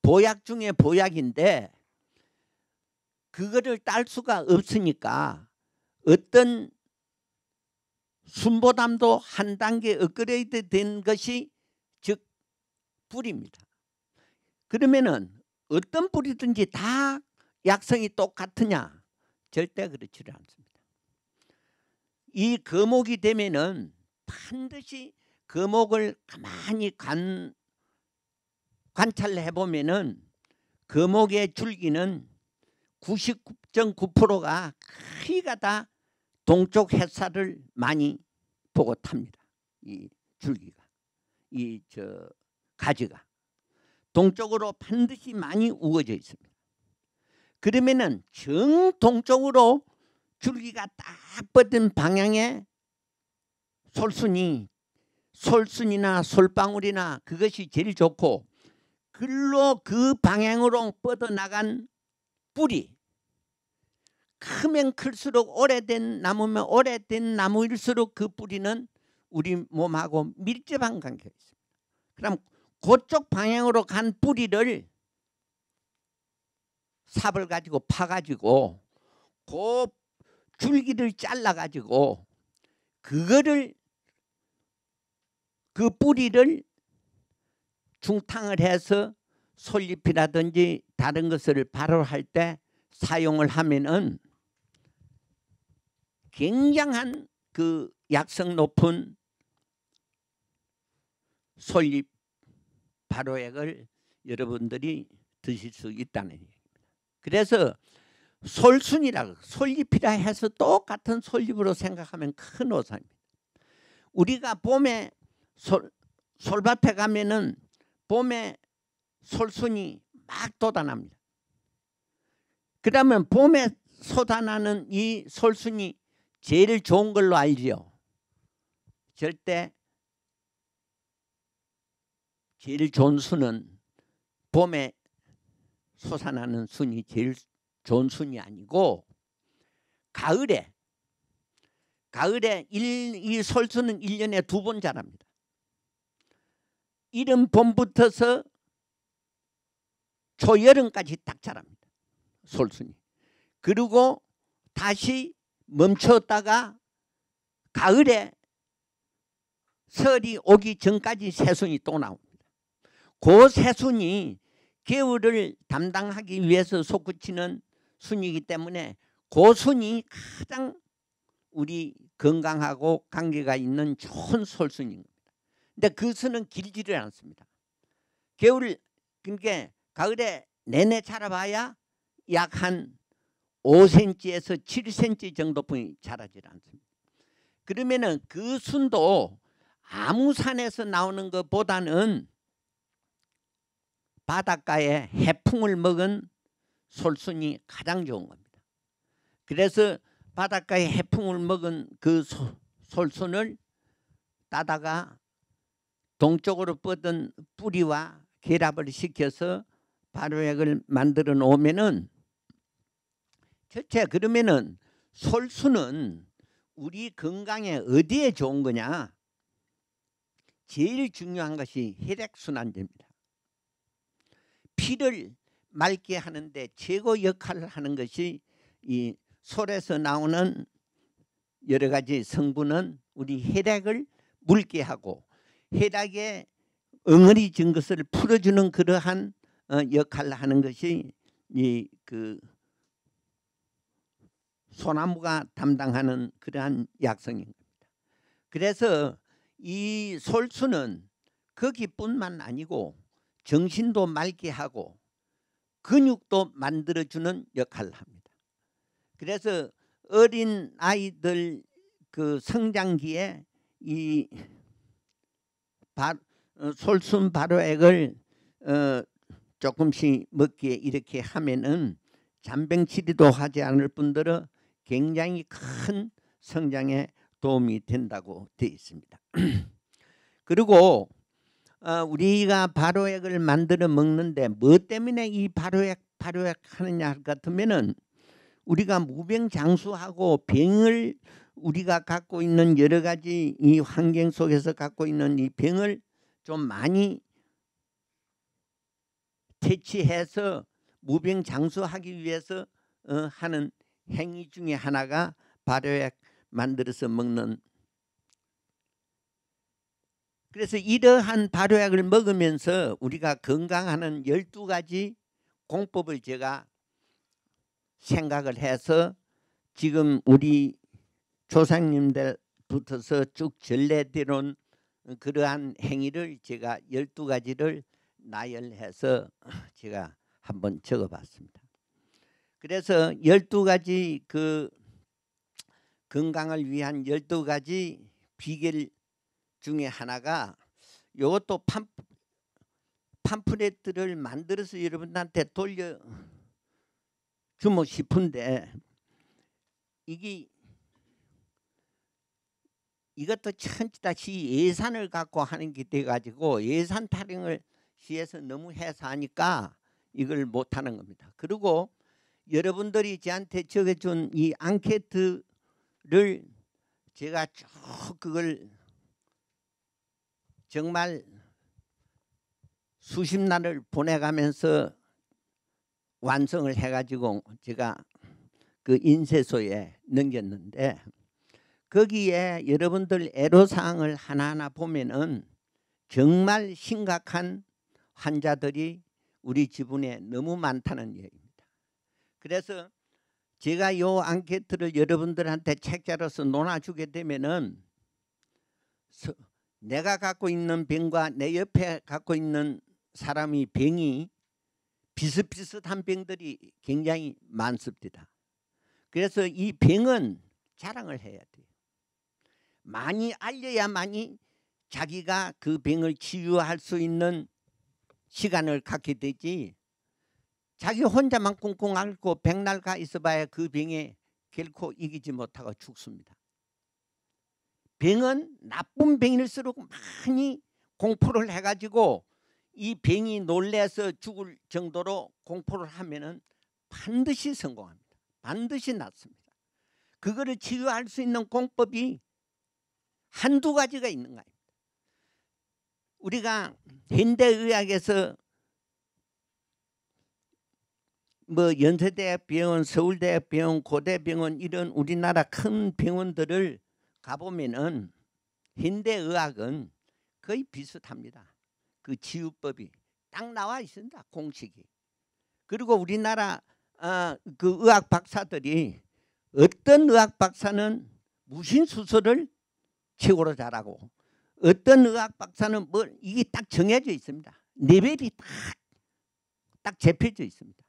보약 중에 보약인데 그거를 딸 수가 없으니까 어떤 순보담도 한 단계 업그레이드 된 것이 즉뿌입니다 그러면은 어떤 뿌리든지 다 약성이 똑같으냐? 절대 그렇지를 않습니다. 이 거목이 되면은 반드시 거목을 가만히 관, 관찰해 보면은 거목의 줄기는 99.9%가 크기가 다 동쪽 햇살을 많이 보고 탑니다. 이 줄기가 이 저 가지가 동쪽으로 반드시 많이 우거져 있습니다. 그러면은 정동쪽으로 줄기가 딱 뻗은 방향에 솔순이 솔순이나 솔방울이나 그것이 제일 좋고 글로 그 방향으로 뻗어나간 뿌리 크면 클수록 오래된 나무면 오래된 나무일수록 그 뿌리는 우리 몸하고 밀접한 관계가 있습니다. 그럼 그쪽 방향으로 간 뿌리를 삽을 가지고 파가지고 그 줄기를 잘라가지고 그거를 그 뿌리를 중탕을 해서 솔잎이라든지 다른 것을 발효할 때 사용을 하면은 굉장한 그 약성 높은 솔잎 바로액을 여러분들이 드실 수 있다는 얘기입니다. 그래서 솔순이라고 솔잎이라 해서 똑같은 솔잎으로 생각하면 큰 오산입니다. 우리가 봄에 솔, 솔밭에 가면은 봄에 솔순이 막 돋아납니다. 그러면 봄에 쏟아나는 이 솔순이 제일 좋은 걸로 알지요. 절대 제일 좋은 순은 봄에 솟아나는 순이 제일 좋은 순이 아니고 가을에 가을에 일, 이 솔수는 1년에 두 번 자랍니다. 이른 봄부터서 초여름까지 딱 자랍니다. 솔순이. 그리고 다시 멈췄다가 가을에 설이 오기 전까지 새순이 또 나옵니다. 고 그 세순이 개울을 담당하기 위해서 솟구치는 순이기 때문에 고순이 그 가장 우리 건강하고 관계가 있는 좋은 솔순인 겁니다. 근데 그 순은 길지를 않습니다. 개울 그러니까 가을에 내내 자라봐야 약 한 5cm에서 7cm 정도뿐이 자라질 않습니다. 그러면은 그 순도 아무 산에서 나오는 것보다는 바닷가에 해풍을 먹은 솔순이 가장 좋은 겁니다. 그래서 바닷가에 해풍을 먹은 그 소, 솔순을 따다가 동쪽으로 뻗은 뿌리와 결합을 시켜서 발효액을 만들어 놓으면은 첫째 그러면은 솔수는 우리 건강에 어디에 좋은 거냐? 제일 중요한 것이 혈액순환제입니다. 피를 맑게 하는데 최고 역할을 하는 것이 이 솔에서 나오는 여러 가지 성분은 우리 혈액을 묽게 하고 혈액에 엉어리진 것을 풀어주는 그러한 어, 역할을 하는 것이 이 그 소나무가 담당하는 그러한 약성인 겁니다. 그래서 이 솔수는 거기뿐만 아니고 정신도 맑게 하고 근육도 만들어주는 역할을 합니다. 그래서 어린 아이들 그 성장기에 이 바, 어, 솔순 바로액을 어, 조금씩 먹기에 이렇게 하면은 잔병 치리도 하지 않을 뿐더러 굉장히 큰 성장에 도움이 된다고 되어 있습니다. [clears throat] 그리고 어, 우리가 발효액을 만들어 먹는데 뭐 때문에 이 발효액 발효액 하느냐 할 같으면은 우리가 무병장수하고 병을 우리가 갖고 있는 여러 가지 이 환경 속에서 갖고 있는 이 병을 좀 많이 퇴치해서 무병장수하기 위해서 어, 하는 행위 중에 하나가 발효액 만들어서 먹는 그래서 이러한 발효약을 먹으면서 우리가 건강하는 12가지 공법을 제가 생각을 해서 지금 우리 조상님들 붙어서 쭉 전래되는 그러한 행위를 제가 12가지를 나열해서 제가 한번 적어봤습니다. 그래서 12가지 그 건강을 위한 12가지 비결 중에 하나가 이것도 팜, 팜프렛들을 만들어서 여러분한테 들 돌려 주고 싶은데 이게 이것도 천지 다시 예산을 갖고 하는 게 돼가지고 예산 타령을 시에서 너무 해서 하니까 이걸 못하는 겁니다. 그리고 여러분들이 저한테 적어준 이 앙케트를 제가 쭉 그걸 정말 수십 날을 보내가면서 완성을 해가지고 제가 그 인쇄소에 넘겼는데 거기에 여러분들 애로사항을 하나하나 보면은 정말 심각한 환자들이 우리 지분에 너무 많다는 얘기입니다. 그래서 제가 요 앙케트를 여러분들한테 책자로서 논아주게 되면은 내가 갖고 있는 병과 내 옆에 갖고 있는 사람이 병이 비슷비슷한 병들이 굉장히 많습니다. 그래서 이 병은 자랑을 해야 돼요. 많이 알려야만이 자기가 그 병을 치유할 수 있는 시간을 갖게 되지 자기 혼자만 꽁꽁 앓고 백날 가 있어봐야 그 병에 결코 이기지 못하고 죽습니다. 병은 나쁜 병일수록 많이 공포를 해가지고 이 병이 놀래서 죽을 정도로 공포를 하면은 반드시 성공합니다. 반드시 낫습니다. 그거를 치유할 수 있는 공법이 한두 가지가 있는 거예요 우리가 현대의학에서 뭐 연세대학병원, 서울대학병원, 고대병원 이런 우리나라 큰 병원들을 가보면은 현대 의학은 거의 비슷합니다. 그 치유법이 딱 나와 있습니다. 공식이. 그리고 우리나라 어, 그 의학 박사들이 어떤 의학 박사는 무신 수술을 최고로 잘하고 어떤 의학 박사는 뭐 이게 딱 정해져 있습니다. 레벨이 딱, 딱 잡혀져 있습니다.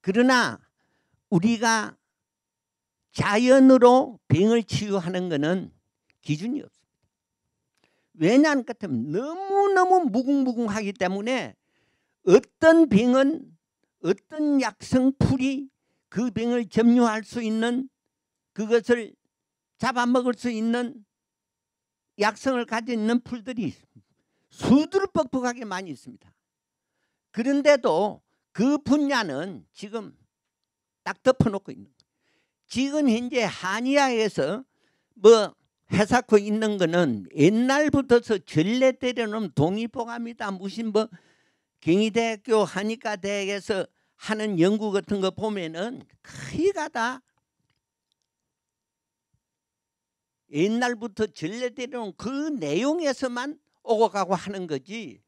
그러나 우리가 자연으로 병을 치유하는 것은 기준이 없습니다. 왜냐하면 그 너무너무 무궁무궁하기 때문에 어떤 병은 어떤 약성풀이 그 병을 점유할 수 있는 그것을 잡아먹을 수 있는 약성을 가지고 있는 풀들이 수두룩 뻑뻑하게 많이 있습니다. 그런데도 그 분야는 지금 딱 덮어놓고 있는 지금 현재 한의학에서 뭐 해사코 있는 거는 옛날부터서 전래 때려놓은 동의보감이다 무슨 뭐 경희대학교 한의과대학에서 하는 연구 같은 거 보면은 크기가 다 옛날부터 전래되는 그 내용에서만 오고 가고 하는 거지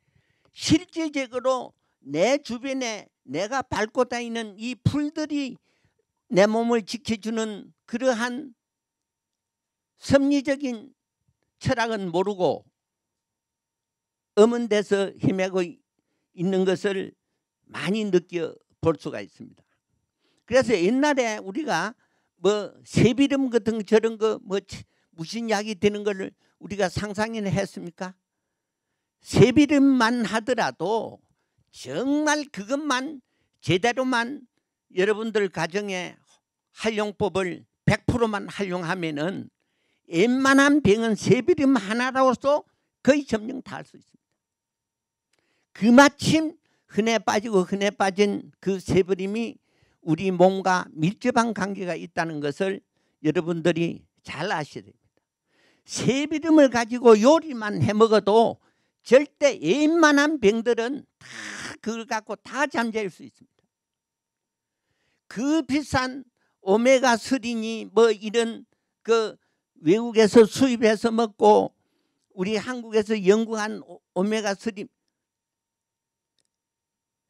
실제적으로내 주변에 내가 밟고 다니는 이 풀들이 내 몸을 지켜주는 그러한 섭리적인 철학은 모르고 엄은데서 힘매고 있는 것을 많이 느껴볼 수가 있습니다. 그래서 옛날에 우리가 뭐 세비름 같은 저런 거 뭐 무슨 약이 되는 거를 우리가 상상이나 했습니까? 세비름만 하더라도 정말 그것만 제대로만 여러분들 가정에 활용법을 100%만 활용하면은 웬만한 병은 세비름 하나로서 거의 점령 다 할 수 있습니다. 그마침 흔해 빠지고 흔해 빠진 그 세브림이 우리 몸과 밀접한 관계가 있다는 것을 여러분들이 잘 아셔야 됩니다. 세비름을 가지고 요리만 해 먹어도 절대 웬만한 병들은 다 그걸 갖고 다 잠재울 수 있습니다. 그 비싼 오메가3니 뭐 이런 그 외국에서 수입해서 먹고 우리 한국에서 연구한 오메가3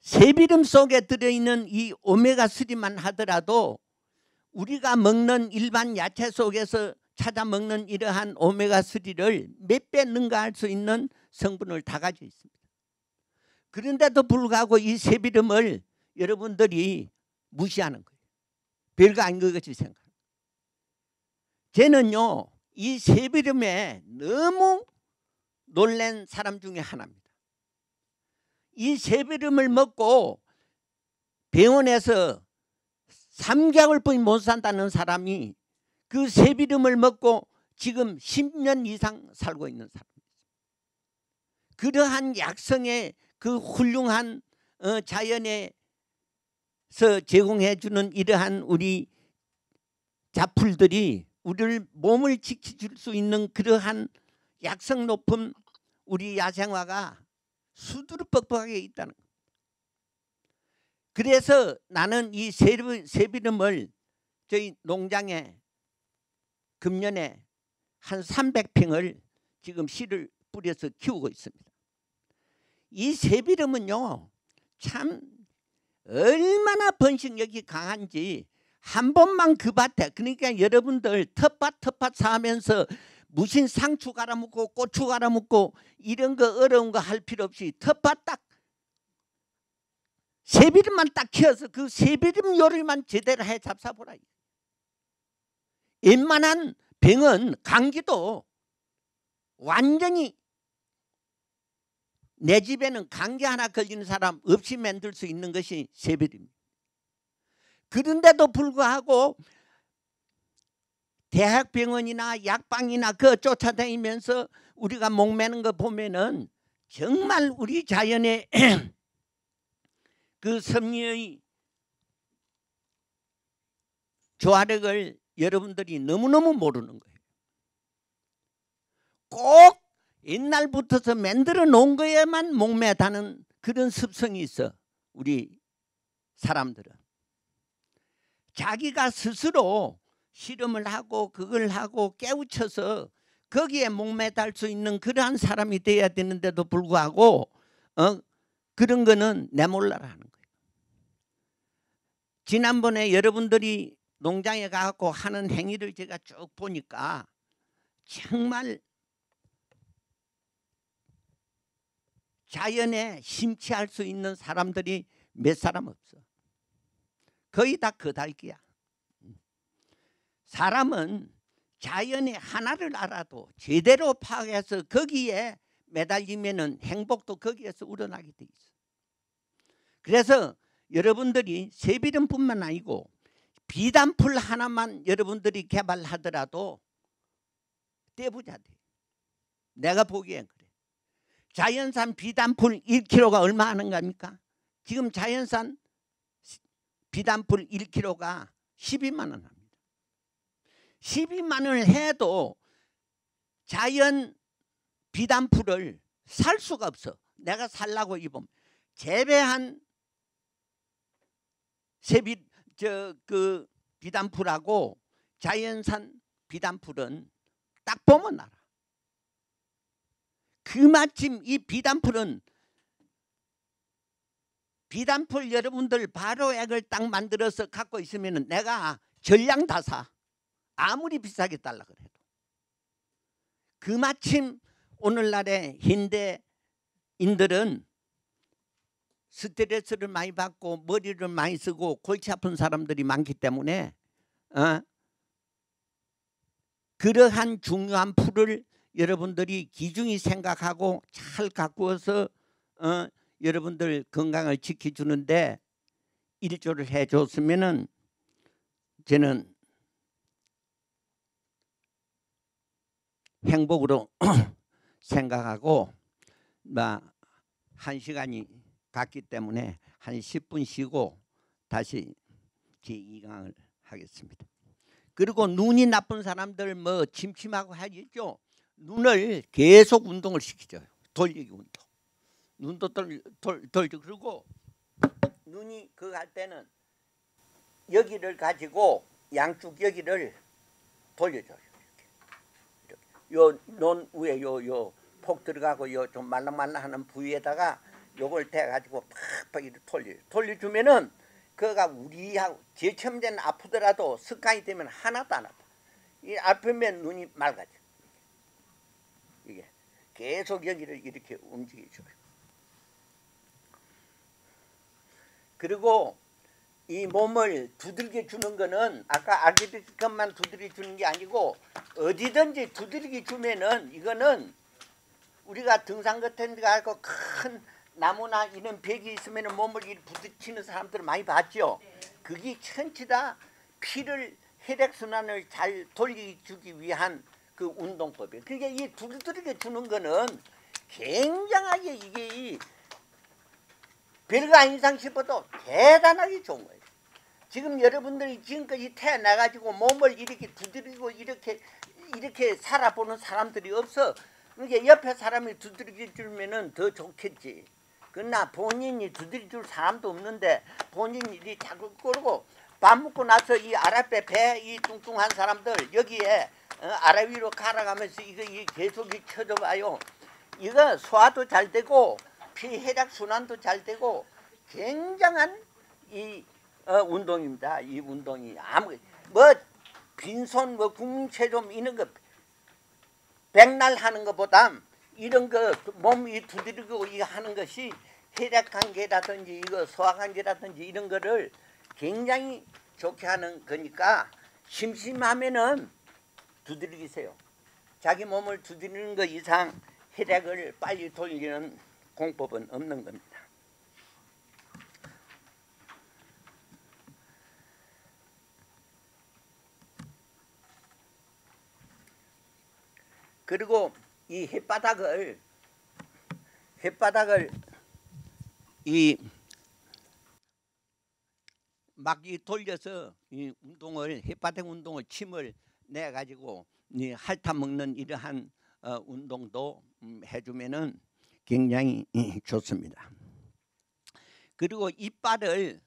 세비름 속에 들어있는 이 오메가3만 하더라도 우리가 먹는 일반 야채 속에서 찾아 먹는 이러한 오메가3를 몇 배 능가할 수 있는 성분을 다 가지고 있습니다. 그런데도 불구하고 이 세비름을 여러분들이 무시하는 거예요. 별거 아닌 것 같이 생각. 쟤는요 이 세비름에 너무 놀란 사람 중에 하나입니다. 이 세비름을 먹고 병원에서 삼개월 뿐이 못 산다는 사람이 그 세비름을 먹고 지금 10년 이상 살고 있는 사람입니다. 그러한 약성의 그 훌륭한 어, 자연의 제공해 주는 이러한 우리 자풀들이 우리를 몸을 지켜줄 수 있는 그러한 약성 높은 우리 야생화가 수두룩 뻑뻑하게 있다는 것. 그래서 나는 이 세비름을 저희 농장에 금년에 한 300평을 지금 씨를 뿌려서 키우고 있습니다. 이 세비름은요 참 얼마나 번식력이 강한지 한 번만 그 밭에 그러니까 여러분들 텃밭 텃밭 사면서 무슨 상추 갈아먹고 고추 갈아먹고 이런 거 어려운 거 할 필요 없이 텃밭 딱 세비름만 딱 키워서 그 세비름 요리만 제대로 해 잡사보라. 웬만한 병은 감기도 완전히 내 집에는 감기 하나 걸리는 사람 없이 만들 수 있는 것이 세별입니다. 그런데도 불구하고 대학병원이나 약방이나 그 쫓아다니면서 우리가 목매는 거 보면은 정말 우리 자연의 [clears throat] 그 섭리의 조화력을 여러분들이 너무너무 모르는 거예요. 꼭 옛날부터서 만들어 놓은 거에만 목매다는 그런 습성이 있어 우리 사람들은 자기가 스스로 실험을 하고 그걸 하고 깨우쳐서 거기에 목매달 수 있는 그러한 사람이 돼야 되는데도 불구하고 어? 그런 거는 내몰라라는 거예요. 지난번에 여러분들이 농장에 가고 하는 행위를 제가 쭉 보니까 정말 자연에 심취할 수 있는 사람들이 몇 사람 없어. 거의 다 그달기야 사람은 자연의 하나를 알아도 제대로 파악해서 거기에 매달리면 행복도 거기에서 우러나게 돼 있어. 그래서 여러분들이 새비름뿐만 아니고 비단풀 하나만 여러분들이 개발하더라도 떼부자 돼. 내가 보기엔 자연산 비단풀 1kg가 얼마 하는 겁니까? 지금 자연산 비단풀 1kg가 12만 원 합니다. 12만 원을 해도 자연 비단풀을 살 수가 없어. 내가 살라고 입음 재배한 세비 저그 비단풀하고 자연산 비단풀은 딱 보면 알아. 그 마침 이 비단풀은 비단풀 여러분들 바로액을 딱 만들어서 갖고 있으면 내가 전량 다 사. 아무리 비싸게 달라 그래도. 그 마침 오늘날의 현대인들은 스트레스를 많이 받고 머리를 많이 쓰고 골치 아픈 사람들이 많기 때문에 어? 그러한 중요한 풀을 여러분들이 기중이 생각하고 잘 가꾸어서 어, 여러분들 건강을 지켜주는데 일조를 해줬으면은 저는 행복으로 [clears throat] 생각하고 막한 시간이 갔기 때문에 한 10분 쉬고 다시 제2강을 하겠습니다. 그리고 눈이 나쁜 사람들 뭐 침침하고 하겠죠. 눈을 계속 운동을 시키죠. 돌리기 운동. 눈도 돌, 돌, 돌리고 그리고 눈이 그할 때는 여기를 가지고 양쪽 여기를 돌려줘요. 이렇게. 이렇게. 요논 위에 요 요 폭 들어가고 요 좀 말랑말랑하는 부위에다가 요걸 대가지고 팍팍 이렇게 돌려 돌려주면은 그가 우리하고 제첨된 아프더라도 습관이 되면 하나도 안 아파. 이 아프면 눈이 맑아져. 계속 여기를 이렇게 움직여줘요. 그리고 이 몸을 두들겨 주는 거는 아까 아기들것만 두들겨 주는 게 아니고 어디든지 두들겨 주면은 이거는 우리가 등산 같은 데 가고 큰 나무나 이런 벽이 있으면 몸을 부딪히는 사람들 을 많이 봤죠. 그게 천치다 피를 혈액순환을 잘 돌려주기 위한 그 운동법이. 그게 이두들게 주는 거는 굉장하게 이게 이 별거 아니상 싶어도 대단하게 좋은 거예요. 지금 여러분들이 지금까지 태어나가지고 몸을 이렇게 두드리고 이렇게 이렇게 살아보는 사람들이 없어. 그러니까 옆에 사람이 두드려 주면더 좋겠지. 그러나 본인이 두드려줄 사람도 없는데 본인이 자꾸 끌고 밥 먹고 나서 이 아랫배 배 이 뚱뚱한 사람들 여기에 어, 아래 위로 갈아가면서 이거 계속 쳐져봐요 이거 소화도 잘 되고 피 해작 순환도 잘 되고 굉장한 이 어, 운동입니다. 이 운동이 아무 뭐 빈손 뭐궁체좀 이런 거 백날 하는 것보다 이런 거 몸이 두드리고 이 하는 것이 혈액관계라든지 이거 소화관계라든지 이런 거를 굉장히 좋게 하는 거니까 심심하면은 두드리세요. 자기 몸을 두드리는 것 이상 혈액을 빨리 돌리는 공법은 없는 겁니다. 그리고 이 햇바닥을 햇바닥을 이 막이 돌려서 이 운동을 햇바닥 운동을 침을 내 가지고 이 핥아 먹는 이러한 어, 운동도 음, 해주면은 굉장히 좋습니다. 그리고 이빨을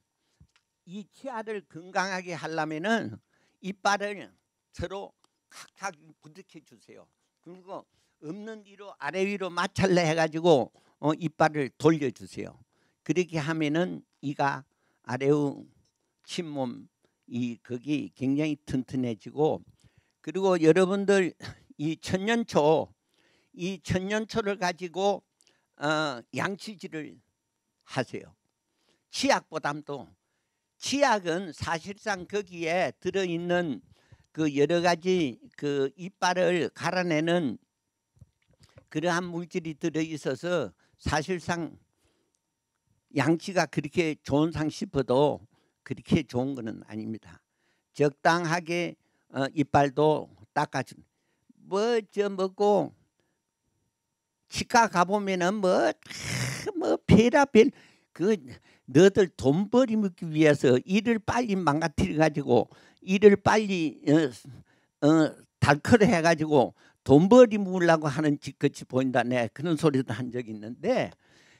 이 치아를 건강하게 하려면은 이빨을 서로 칵칵 부딪혀 주세요. 그리고 없는 위로 아래 위로 마찰래 해가지고 어, 이빨을 돌려주세요. 그렇게 하면은 이가 아래우 침몸 이 거기 굉장히 튼튼해지고 그리고 여러분들 이 천년초 이 천년초를 가지고 어, 양치질을 하세요. 치약보담도 치약은 사실상 거기에 들어있는 그 여러 가지 그 이빨을 갈아내는 그러한 물질이 들어있어서 사실상 양치가 그렇게 좋은 상 싶어도 그렇게 좋은 것은 아닙니다. 적당하게 어, 이빨도 닦아준. 뭐저 먹고 뭐, 치과 가보면은 뭐뭐 뭐페라벨그 너들 돈 벌이먹기 위해서 일을 빨리 망가뜨려 가지고 일을 빨리 어, 어 달커를 해가지고 돈 벌이먹으려고 하는 짓같이 보인다네 그런 소리도 한 적이 있는데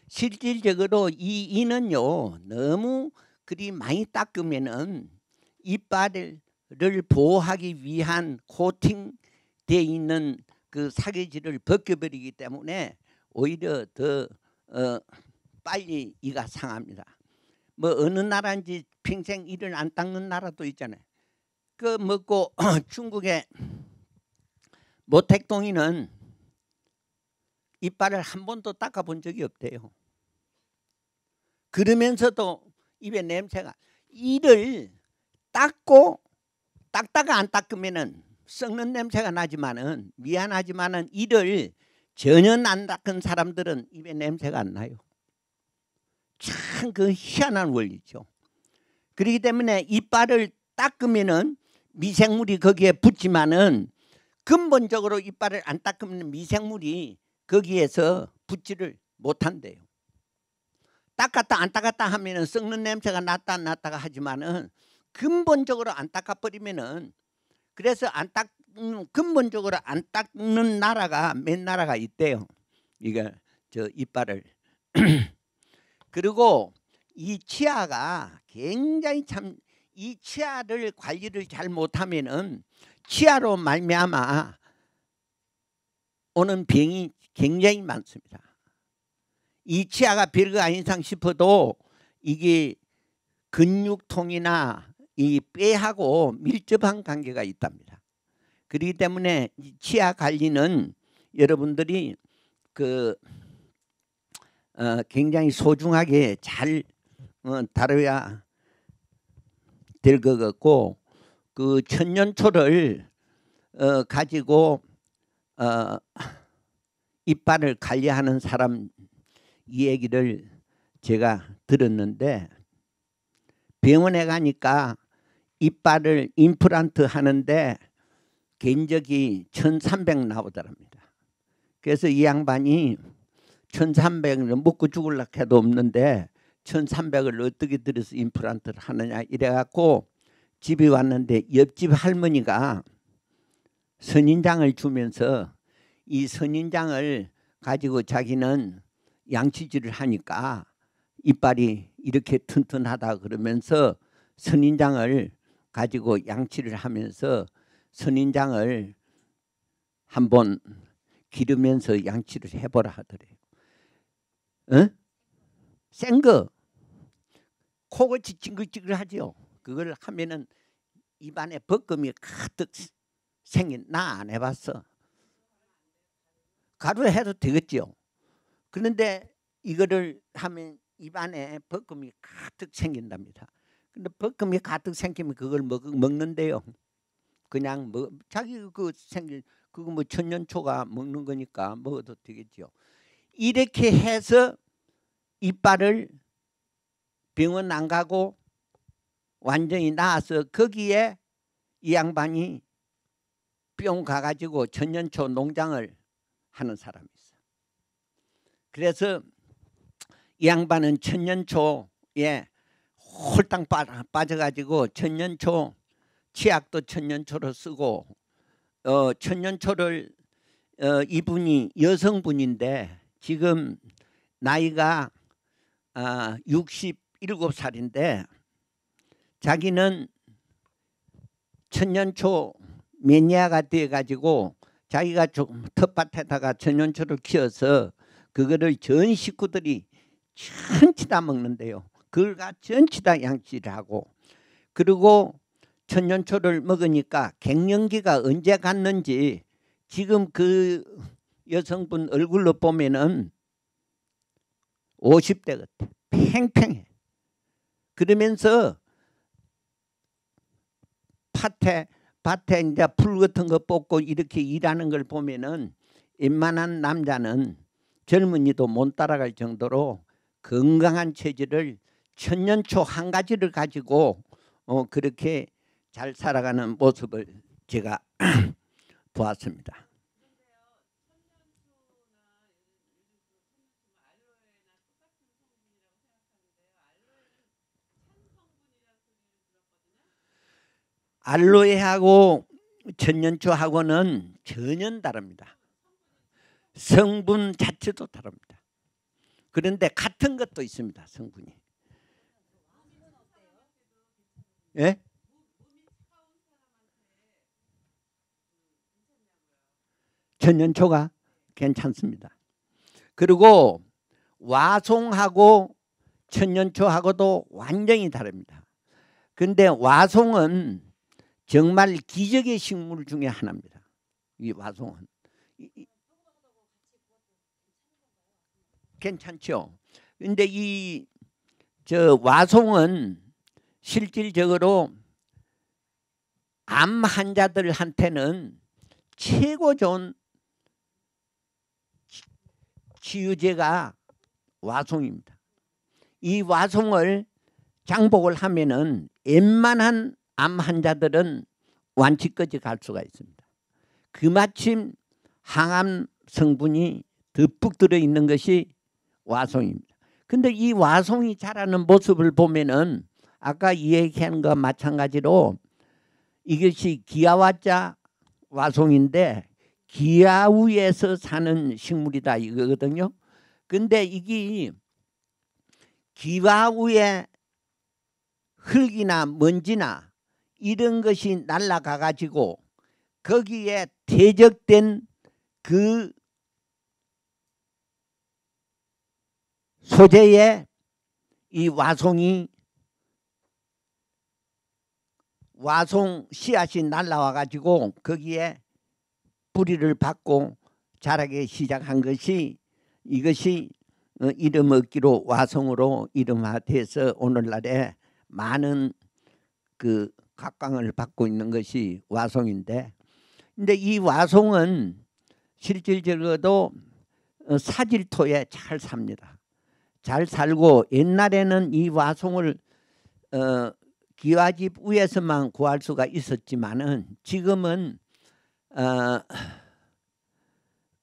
실질적으로 이 이는요 너무 그리 많이 닦으면은 이빨을 를 보호하기 위한 코팅돼 있는 그 사계질을 벗겨버리기 때문에 오히려 더 어, 빨리 이가 상합니다. 뭐 어느 나라인지 평생 이를 안 닦는 나라도 있잖아요. 그 먹고 [clears throat] 중국의 모택동이는 이빨을 한 번도 닦아본 적이 없대요. 그러면서도 입에 냄새가 이를 닦고 닦다가 안 닦으면은 썩는 냄새가 나지만은 미안하지만은 이를 전혀 안 닦은 사람들은 입에 냄새가 안 나요. 참 그 희한한 원리죠. 그렇기 때문에 이빨을 닦으면은 미생물이 거기에 붙지만은 근본적으로 이빨을 안 닦으면 미생물이 거기에서 붙지를 못한대요. 닦았다 안 닦았다 하면은 썩는 냄새가 났다 안 났다가 하지만은 근본적으로 안 닦아버리면은 그래서 안 닦, 음, 근본적으로 안 닦는 나라가 몇 나라가 있대요. 이거 저 이빨을 [clears throat] 그리고 이 치아가 굉장히 참 이 치아를 관리를 잘 못하면은 치아로 말미암아 오는 병이 굉장히 많습니다. 이 치아가 별거 아닌 상 싶어도 이게 근육통이나 이 뼈하고 밀접한 관계가 있답니다. 그렇기 때문에 치아 관리는 여러분들이 그 어, 굉장히 소중하게 잘 어, 다뤄야 될 것 같고 그 천년초를 어, 가지고 어, 이빨을 관리하는 사람 이얘기를 제가 들었는데 병원에 가니까 이빨을 임플란트 하는데 견적이 1300 나오더랍니다. 그래서 이 양반이 1300을 먹고 죽을라 해도 없는데 1300을 어떻게 들여서 임플란트를 하느냐 이래갖고 집에 왔는데 옆집 할머니가 선인장을 주면서 이 선인장을 가지고 자기는 양치질을 하니까 이빨이 이렇게 튼튼하다 그러면서 선인장을 가지고 양치를 하면서 선인장을 한번 기르면서 양치를 해보라 하더래요. 응? 어? 센 거. 코가 찡글찡글하죠. 그걸 하면은 입안에 벗금이 가득 생긴 나 안 해봤어. 가루 해도 되겠죠. 그런데 이거를 하면 입안에 벗금이 가득 생긴답니다. 근데 벌금이 가득 생기면 그걸 먹, 먹는데요. 그냥 뭐 자기 그생길 그거 뭐 천년초가 먹는 거니까 먹어도 되겠죠 이렇게 해서 이빨을 병원 안 가고 완전히 나아서 거기에 이 양반이 뿅 가가지고 천년초 농장을 하는 사람이 있어. 그래서 이 양반은 천년초에 홀딱 빠져가지고 천년초 치약도 천년초로 쓰고 어, 천년초를 어, 이분이 여성분인데 지금 나이가 아, 67살인데 자기는 천년초 매니아가 돼가지고 자기가 조금 텃밭에다가 천년초를 키워서 그거를 전 식구들이 천치 다 먹는데요. 그가 전치다 양치를 하고 그리고 천년초를 먹으니까 갱년기가 언제 갔는지 지금 그 여성분 얼굴로 보면은 50대 같아. 팽팽해. 그러면서 밭에 밭에 이제 풀 같은 거 뽑고 이렇게 일하는 걸 보면은 웬만한 남자는 젊은이도 못 따라갈 정도로 건강한 체질을 천년초 한 가지를 가지고 어, 그렇게 잘 살아가는 모습을 제가 [clears throat] 보았습니다. 알로에하고 천년초하고는 전혀 다릅니다. 성분 자체도 다릅니다. 그런데 같은 것도 있습니다. 성분이. 예? 천년초가 괜찮습니다. 그리고 와송하고 천년초하고도 완전히 다릅니다. 근데 와송은 정말 기적의 식물 중에 하나입니다. 이 와송은 괜찮죠. 근데 이 저 와송은 실질적으로 암 환자들한테는 최고 좋은 치유제가 와송입니다. 이 와송을 장복을 하면은 웬만한 암 환자들은 완치까지 갈 수가 있습니다. 그마침 항암 성분이 듬뿍 들어있는 것이 와송입니다. 근데 이 와송이 자라는 모습을 보면은 아까 얘기한 것 마찬가지로 이것이 기아와자 와송인데 기아우에서 사는 식물이다 이거거든요. 근데 이게 기아우의 흙이나 먼지나 이런 것이 날라가 가지고 거기에 대적된 그 소재에 이 와송이 와송 씨앗이 날라와 가지고 거기에 뿌리를 받고 자라기 시작한 것이 이것이 어, 이름 얻기로 와송으로 이름화돼서 오늘날에 많은 그 각광을 받고 있는 것이 와송인데 근데 이 와송은 실질적으로도 어, 사질토에 잘 삽니다. 잘 살고 옛날에는 이 와송을 어, 기와집 위에서만 구할 수가 있었지만은 지금은 어,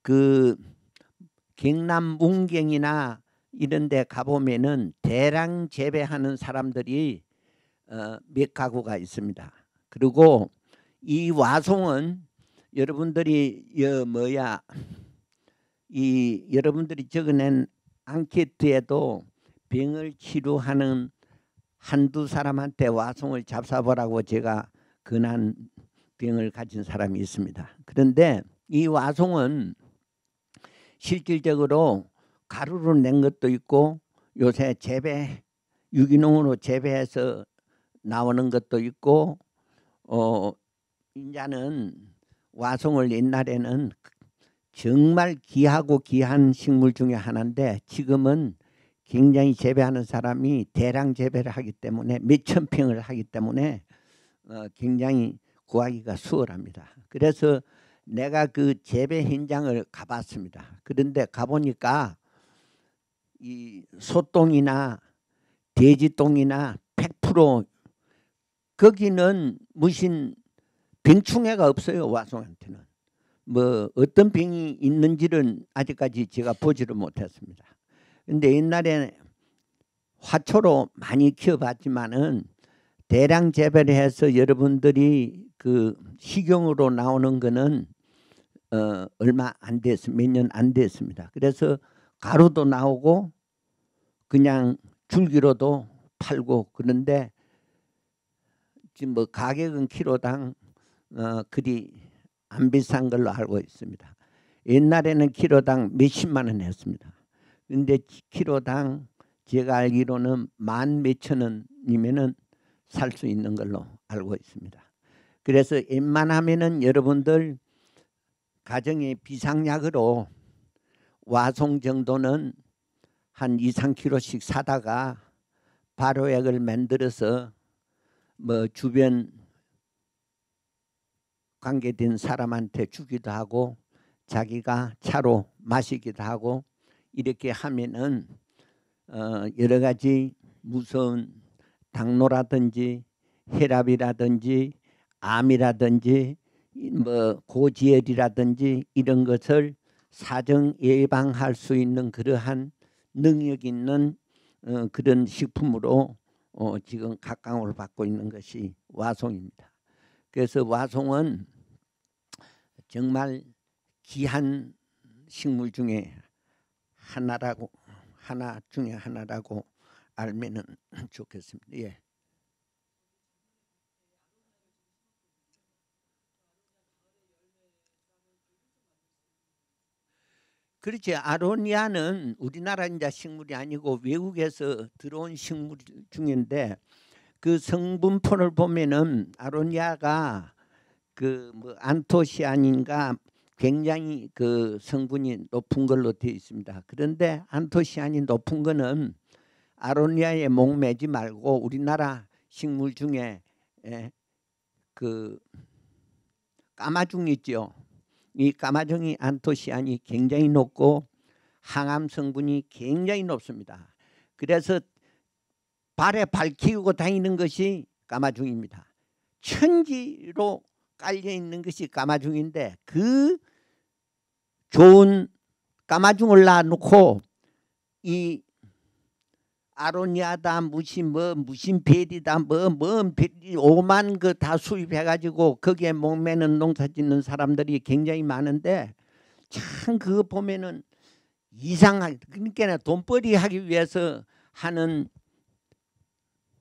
그 경남 문경이나 이런 데 가보면은 대량 재배하는 사람들이 어, 몇 가구가 있습니다. 그리고 이 와송은 여러분들이 여 뭐야 이 여러분들이 적어낸 앙케트에도 병을 치료하는 한두 사람한테 와송을 잡사보라고 제가 근한 병을 가진 사람이 있습니다. 그런데 이 와송은 실질적으로 가루로 낸 것도 있고 요새 재배 유기농으로 재배해서 나오는 것도 있고 어 인자는 와송을 옛날에는 정말 귀하고 귀한 식물 중에 하나인데 지금은 굉장히 재배하는 사람이 대량 재배를 하기 때문에 몇천 평을 하기 때문에 어, 굉장히 구하기가 수월합니다. 그래서 내가 그 재배 현장을 가봤습니다. 그런데 가보니까 이 소똥이나 돼지똥이나 100% 거기는 무슨 병충해가 없어요 와송한테는 뭐 어떤 병이 있는지는 아직까지 제가 보지를 못했습니다. 근데 옛날에 화초로 많이 키워봤지만은 대량 재배를 해서 여러분들이 그 식용으로 나오는 거는 어 얼마 안 됐어 몇년 안 됐습니다. 그래서 가루도 나오고 그냥 줄기로도 팔고 그런데 지금 뭐 가격은 키로당 어 그리 안 비싼 걸로 알고 있습니다. 옛날에는 키로당 몇십만 원 했습니다. 근데 k g 당 제가 알기로는 만 몇 천 원이면은 살 수 있는 걸로 알고 있습니다. 그래서 웬만하면은 여러분들 가정의 비상약으로 와송 정도는 한 2, 3kg씩 사다가 바로약을 만들어서 뭐 주변 관계된 사람한테 주기도 하고 자기가 차로 마시기도 하고 이렇게 하면은 어, 여러 가지 무서운 당뇨라든지 혈압이라든지 암이라든지 뭐 고지혈이라든지 이런 것을 사정 예방할 수 있는 그러한 능력 있는 어, 그런 식품으로 어, 지금 각광을 받고 있는 것이 와송입니다. 그래서 와송은 정말 귀한 식물 중에 하나라고 하나 중에 하나라고 알면은 [clears throat] 좋겠습니다. 예. 그렇지 아로니아는 우리나라 이제 식물이 아니고 외국에서 들어온 식물 중인데 그 성분표를 보면은 아로니아가 그 뭐 안토시아닌가 굉장히 그 성분이 높은 걸로 되어 있습니다. 그런데 안토시아닌이 높은 거는 아로니아에 목매지 말고 우리나라 식물 중에 그 까마중 있죠. 이 까마중이 안토시아닌이 굉장히 높고 항암 성분이 굉장히 높습니다. 그래서 발에 밝히고 다니는 것이 까마중입니다. 천지로 깔려 있는 것이 까마중인데 그 좋은 까마중을 놔놓고 이 아로니아다 무슨 뭐무신 베리다 뭐 뭐 베리 오만 그 다 수입해가지고 거기에 목매는 농사짓는 사람들이 굉장히 많은데 참 그거 보면은 이상하게 그러니까 돈벌이 하기 위해서 하는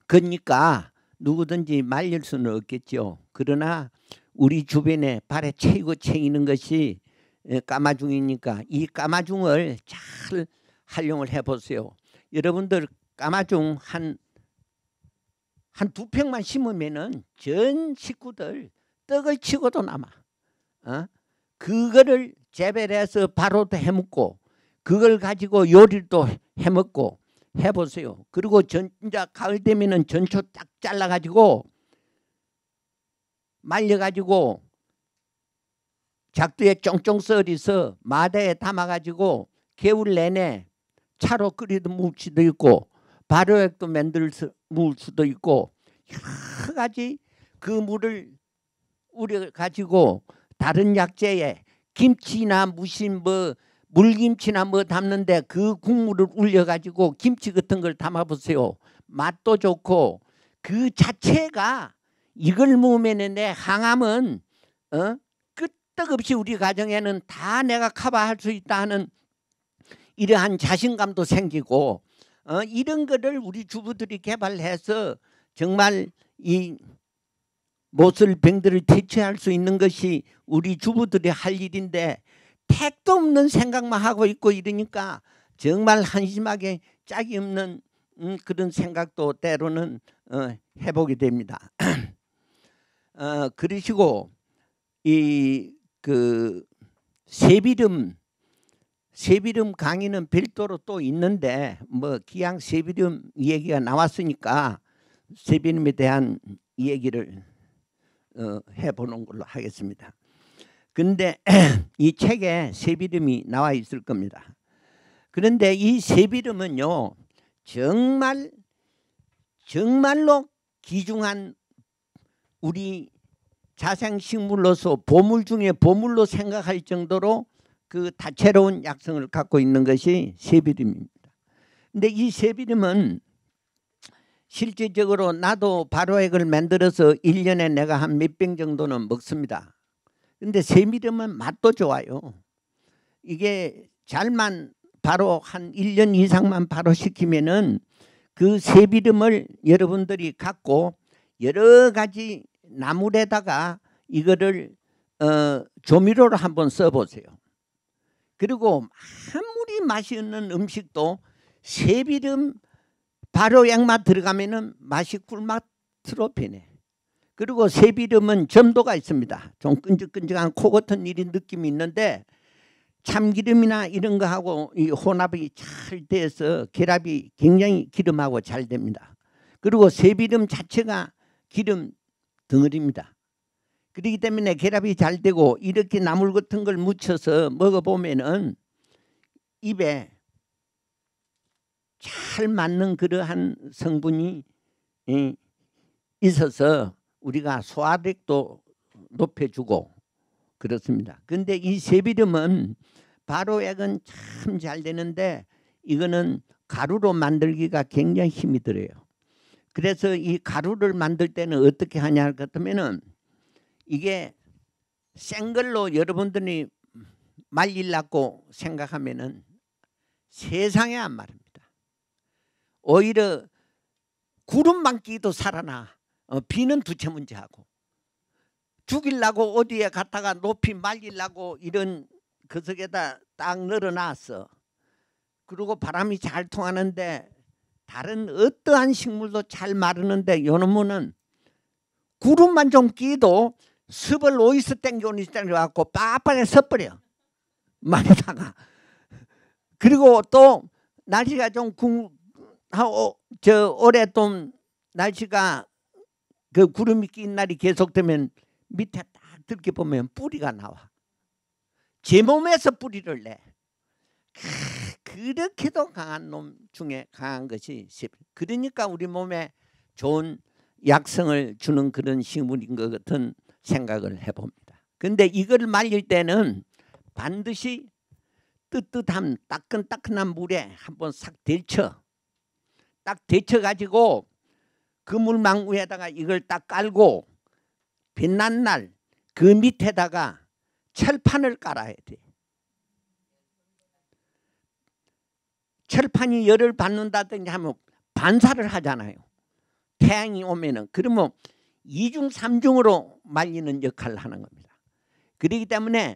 거니까 누구든지 말릴 수는 없겠죠. 그러나 우리 주변에 발에 채이고 채이는 것이 예, 까마중이니까 이 까마중을 잘 활용을 해보세요. 여러분들 까마중 한 한두평만 심으면은 전 식구들 떡을 치고도 남아. 어? 그거를 재배해서 바로도 해먹고 그걸 가지고 요리도 해먹고 해보세요. 그리고 진짜 가을 되면은 전초 딱 잘라가지고 말려가지고 작두에 쫑쫑 썰어서 마대에 담아가지고 개울 내내 차로 끓이듯 묵을 수도 있고 발효액도 만들 수, 묵을 수도 있고 여러 가지 그 물을 우려 가지고 다른 약재에 김치나 무신뭐 물김치나 뭐 담는데 그 국물을 울려 가지고 김치 같은 걸 담아 보세요. 맛도 좋고 그 자체가 이걸 모으면은 내 항암은 어? 끄떡없이 우리 가정에는 다 내가 커버할 수 있다 하는 이러한 자신감도 생기고 어, 이런 거를 우리 주부들이 개발해서 정말 이 못을 병들을 대체할 수 있는 것이 우리 주부들이 할 일인데 택도 없는 생각만 하고 있고 이러니까 정말 한심하게 짝이 없는 음, 그런 생각도 때로는 어, 해보게 됩니다. [clears throat] 어, 그러시고 이그 세비름 세비름 강의는 별도로 또 있는데 뭐 기왕 세비름 얘기가 나왔으니까 세비름에 대한 얘기를 어, 해보는 걸로 하겠습니다. 근데 [clears throat] 이 책에 세비름이 나와 있을 겁니다. 그런데 이 세비름은요 정말 정말로 기중한 우리 자생식물로서 보물 중에 보물로 생각할 정도로 그 다채로운 약성을 갖고 있는 것이 세비림입니다. 근데 이 세비림은 실질적으로 나도 바로액을 만들어서 1년에 내가 한 몇 병 정도는 먹습니다. 근데 세비름은 맛도 좋아요. 이게 잘만 바로 한 1년 이상만 바로 시키면은 그 세비름을 여러분들이 갖고 여러 가지 나물에다가 이거를 어, 조미료를 한번 써보세요. 그리고 아무리 맛있는 이 음식도 새비름 바로 양맛 들어가면은 맛이 꿀맛으로 변해. 그리고 새비름은 점도가 있습니다. 좀 끈적끈적한 코 같은 이런 느낌이 있는데 참기름이나 이런 거하고 이 혼합이 잘 돼서 결합이 굉장히 기름하고 잘 됩니다. 그리고 새비름 자체가 기름 덩어리입니다. 그렇기 때문에 결합이 잘 되고 이렇게 나물 같은 걸 묻혀서 먹어보면은 입에 잘 맞는 그러한 성분이 있어서 우리가 소화력도 높여주고 그렇습니다. 근데 이 세비름은 바로액은 참 잘 되는데 이거는 가루로 만들기가 굉장히 힘이 들어요. 그래서 이 가루를 만들 때는 어떻게 하냐 같으면은 이게 생걸로 여러분들이 말릴라고 생각하면은 세상에 안 말입니다. 오히려 구름만 끼도 살아나 어, 비는 두째 문제하고 죽일라고 어디에 갔다가 높이 말릴라고 이런 그속에다딱 늘어놨어. 그리고 바람이 잘 통하는데 다른 어떠한 식물도 잘 마르는데 요놈은 구름만 좀 끼도 습을 오이스 땡겨 오니스 땡겨 갖고 빠빠게 섰버려 말에다가 그리고 또 날씨가 좀 궁, 하고 저 올해 좀 날씨가 그 구름이 낀 날이 계속되면 밑에 딱 들게 보면 뿌리가 나와. 제 몸에서 뿌리를 내. 그렇게도 강한 놈 중에 강한 것이 씹. 그러니까 우리 몸에 좋은 약성을 주는 그런 식물인 것 같은 생각을 해봅니다. 근데 이걸 말릴 때는 반드시 뜨뜻한 따끈따끈한 물에 한번 싹 데쳐 딱 데쳐 가지고 그 물망 위에다가 이걸 딱 깔고 빛난 날 그 밑에다가 철판을 깔아야 돼. 철판이 열을 받는다든지 하면 반사를 하잖아요. 태양이 오면은 그러면 이중삼중으로 말리는 역할을 하는 겁니다. 그렇기 때문에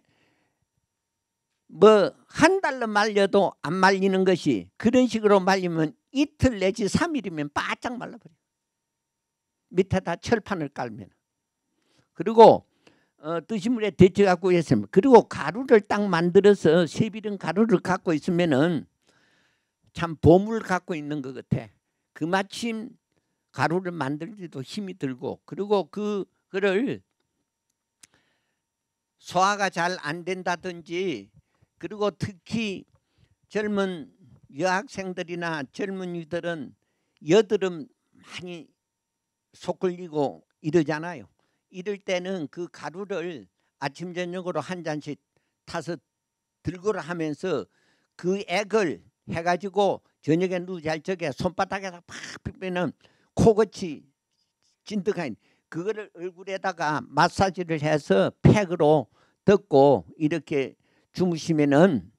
뭐 한 달로 말려도 안 말리는 것이 그런 식으로 말리면 이틀 내지 삼일이면 바짝 말라버려요. 밑에다 철판을 깔면. 그리고 어, 뜨신물에 데쳐 갖고 있으면 그리고 가루를 딱 만들어서 세비른 가루를 갖고 있으면은 참 보물 갖고 있는 것 같아. 그 마침 가루를 만들기도 힘이 들고 그리고 그 그를 소화가 잘 안 된다든지 그리고 특히 젊은 여학생들이나 젊은이들은 여드름 많이 속 걸리고 이러잖아요. 이럴 때는 그 가루를 아침 저녁으로 한 잔씩 타서 들고 를 하면서 그 액을 해가지고 저녁에 누잘 적에 손바닥에다 팍 빼면 코끝이 찐득한 그거를 얼굴에다가 마사지를 해서 팩으로 덮고 이렇게 주무시면은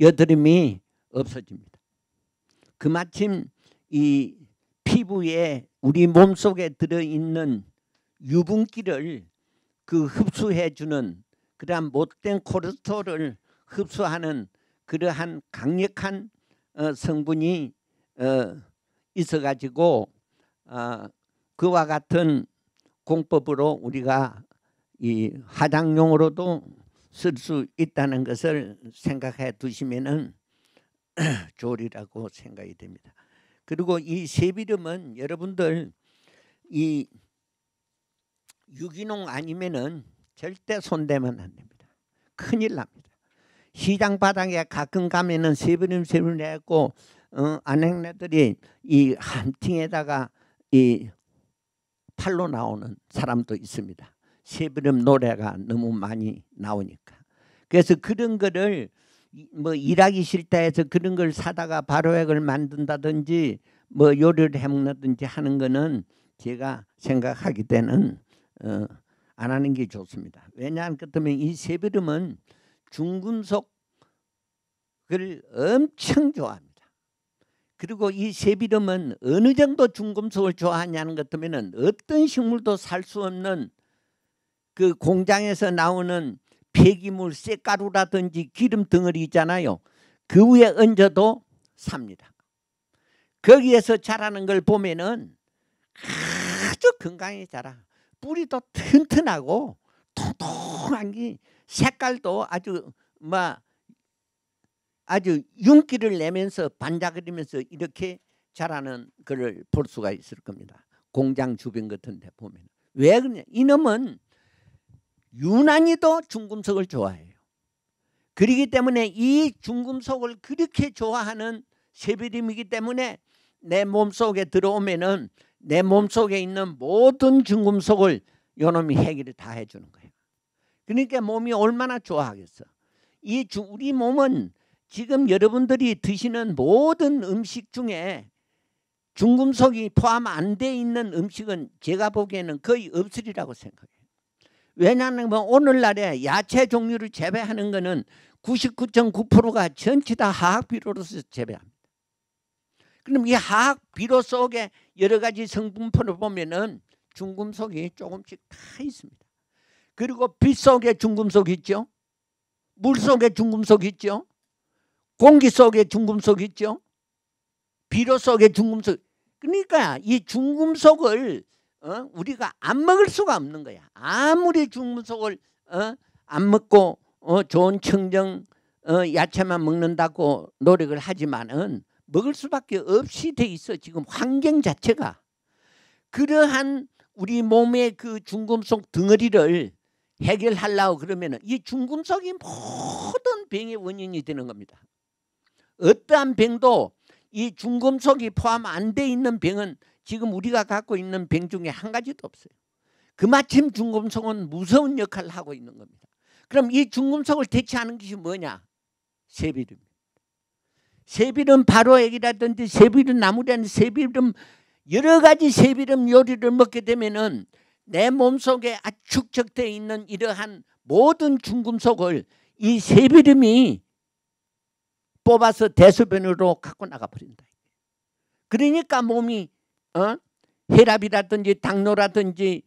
여드름이 없어집니다. 그마침 이 피부에 우리 몸속에 들어있는 유분기를 그 흡수해주는 그러한 못된 코르스톨을 흡수하는 그러한 강력한 어, 성분이 어, 있어가지고 어, 그와 같은 공법으로 우리가 이 화장용으로도 쓸 수 있다는 것을 생각해 두시면은 [clears throat] 좋으리라고 생각이 됩니다. 그리고 이 세비름은 여러분들 이 유기농 아니면은 절대 손대면 안 됩니다. 큰일 납니다. 시장 바닥에 가끔 가면은 세부림 세부림 해갖고 어, 안행네들이 이 함팅에다가 이 팔로 나오는 사람도 있습니다. 세부름 노래가 너무 많이 나오니까. 그래서 그런 거를 뭐 일하기 싫다 해서 그런 걸 사다가 발효액을 만든다든지 뭐 요리를 해먹는다든지 하는 거는 제가 생각하기 때는 어, 안 하는 게 좋습니다. 왜냐하면 그렇다면 이 세비름은 중금속을 엄청 좋아합니다. 그리고 이 세비름은 어느 정도 중금속을 좋아하냐는 것하면은 어떤 식물도 살 수 없는 그 공장에서 나오는 폐기물, 쇠가루라든지 기름 덩어리 있잖아요. 그 위에 얹어도 삽니다. 거기에서 자라는 걸 보면은 아주 건강히 자라. 뿌리도 튼튼하고 통통한 게 색깔도 아주 막 뭐 아주 윤기를 내면서 반짝거리면서 이렇게 자라는 것을 볼 수가 있을 겁니다. 공장 주변 같은 데 보면. 왜그냐 이놈은 유난히도 중금속을 좋아해요. 그러기 때문에 이 중금속을 그렇게 좋아하는 세비림이기 때문에 내 몸속에 들어오면은 내 몸속에 있는 모든 중금속을 요놈이 해결을 다 해주는 거예요. 그러니까 몸이 얼마나 좋아하겠어. 이 주, 우리 몸은 지금 여러분들이 드시는 모든 음식 중에 중금속이 포함 안 돼 있는 음식은 제가 보기에는 거의 없으리라고 생각해요. 왜냐하면 오늘날에 야채 종류를 재배하는 것은 99.9%가 전체 다 화학비료로서 재배합니다. 그럼 이 화학비료 속에 여러 가지 성분표를 보면 은 중금속이 조금씩 다 있습니다. 그리고 빛 속에 중금속 있죠. 물 속에 중금속 있죠. 공기 속에 중금속 있죠. 비료 속에 중금속. 그러니까 이 중금속을 어? 우리가 안 먹을 수가 없는 거야. 아무리 중금속을 어? 안 먹고 어? 좋은 청정 어, 야채만 먹는다고 노력을 하지만은 먹을 수밖에 없이 돼 있어. 지금 환경 자체가 그러한 우리 몸의 그 중금속 덩어리를 해결하려고 그러면 이 중금속이 모든 병의 원인이 되는 겁니다. 어떠한 병도 이 중금속이 포함 안 돼 있는 병은 지금 우리가 갖고 있는 병 중에 한 가지도 없어요. 그마침 중금속은 무서운 역할을 하고 있는 겁니다. 그럼 이 중금속을 대체하는 것이 뭐냐? 세비름입니다. 세비름 바로액이라든지 세비름 나물라는 세비름 여러 가지 세비름 요리를 먹게 되면은 내 몸속에 아, 축적되어 있는 이러한 모든 중금속을 이 세비름이 뽑아서 대소변으로 갖고 나가버린다. 그러니까 몸이 어? 혈압이라든지 당뇨라든지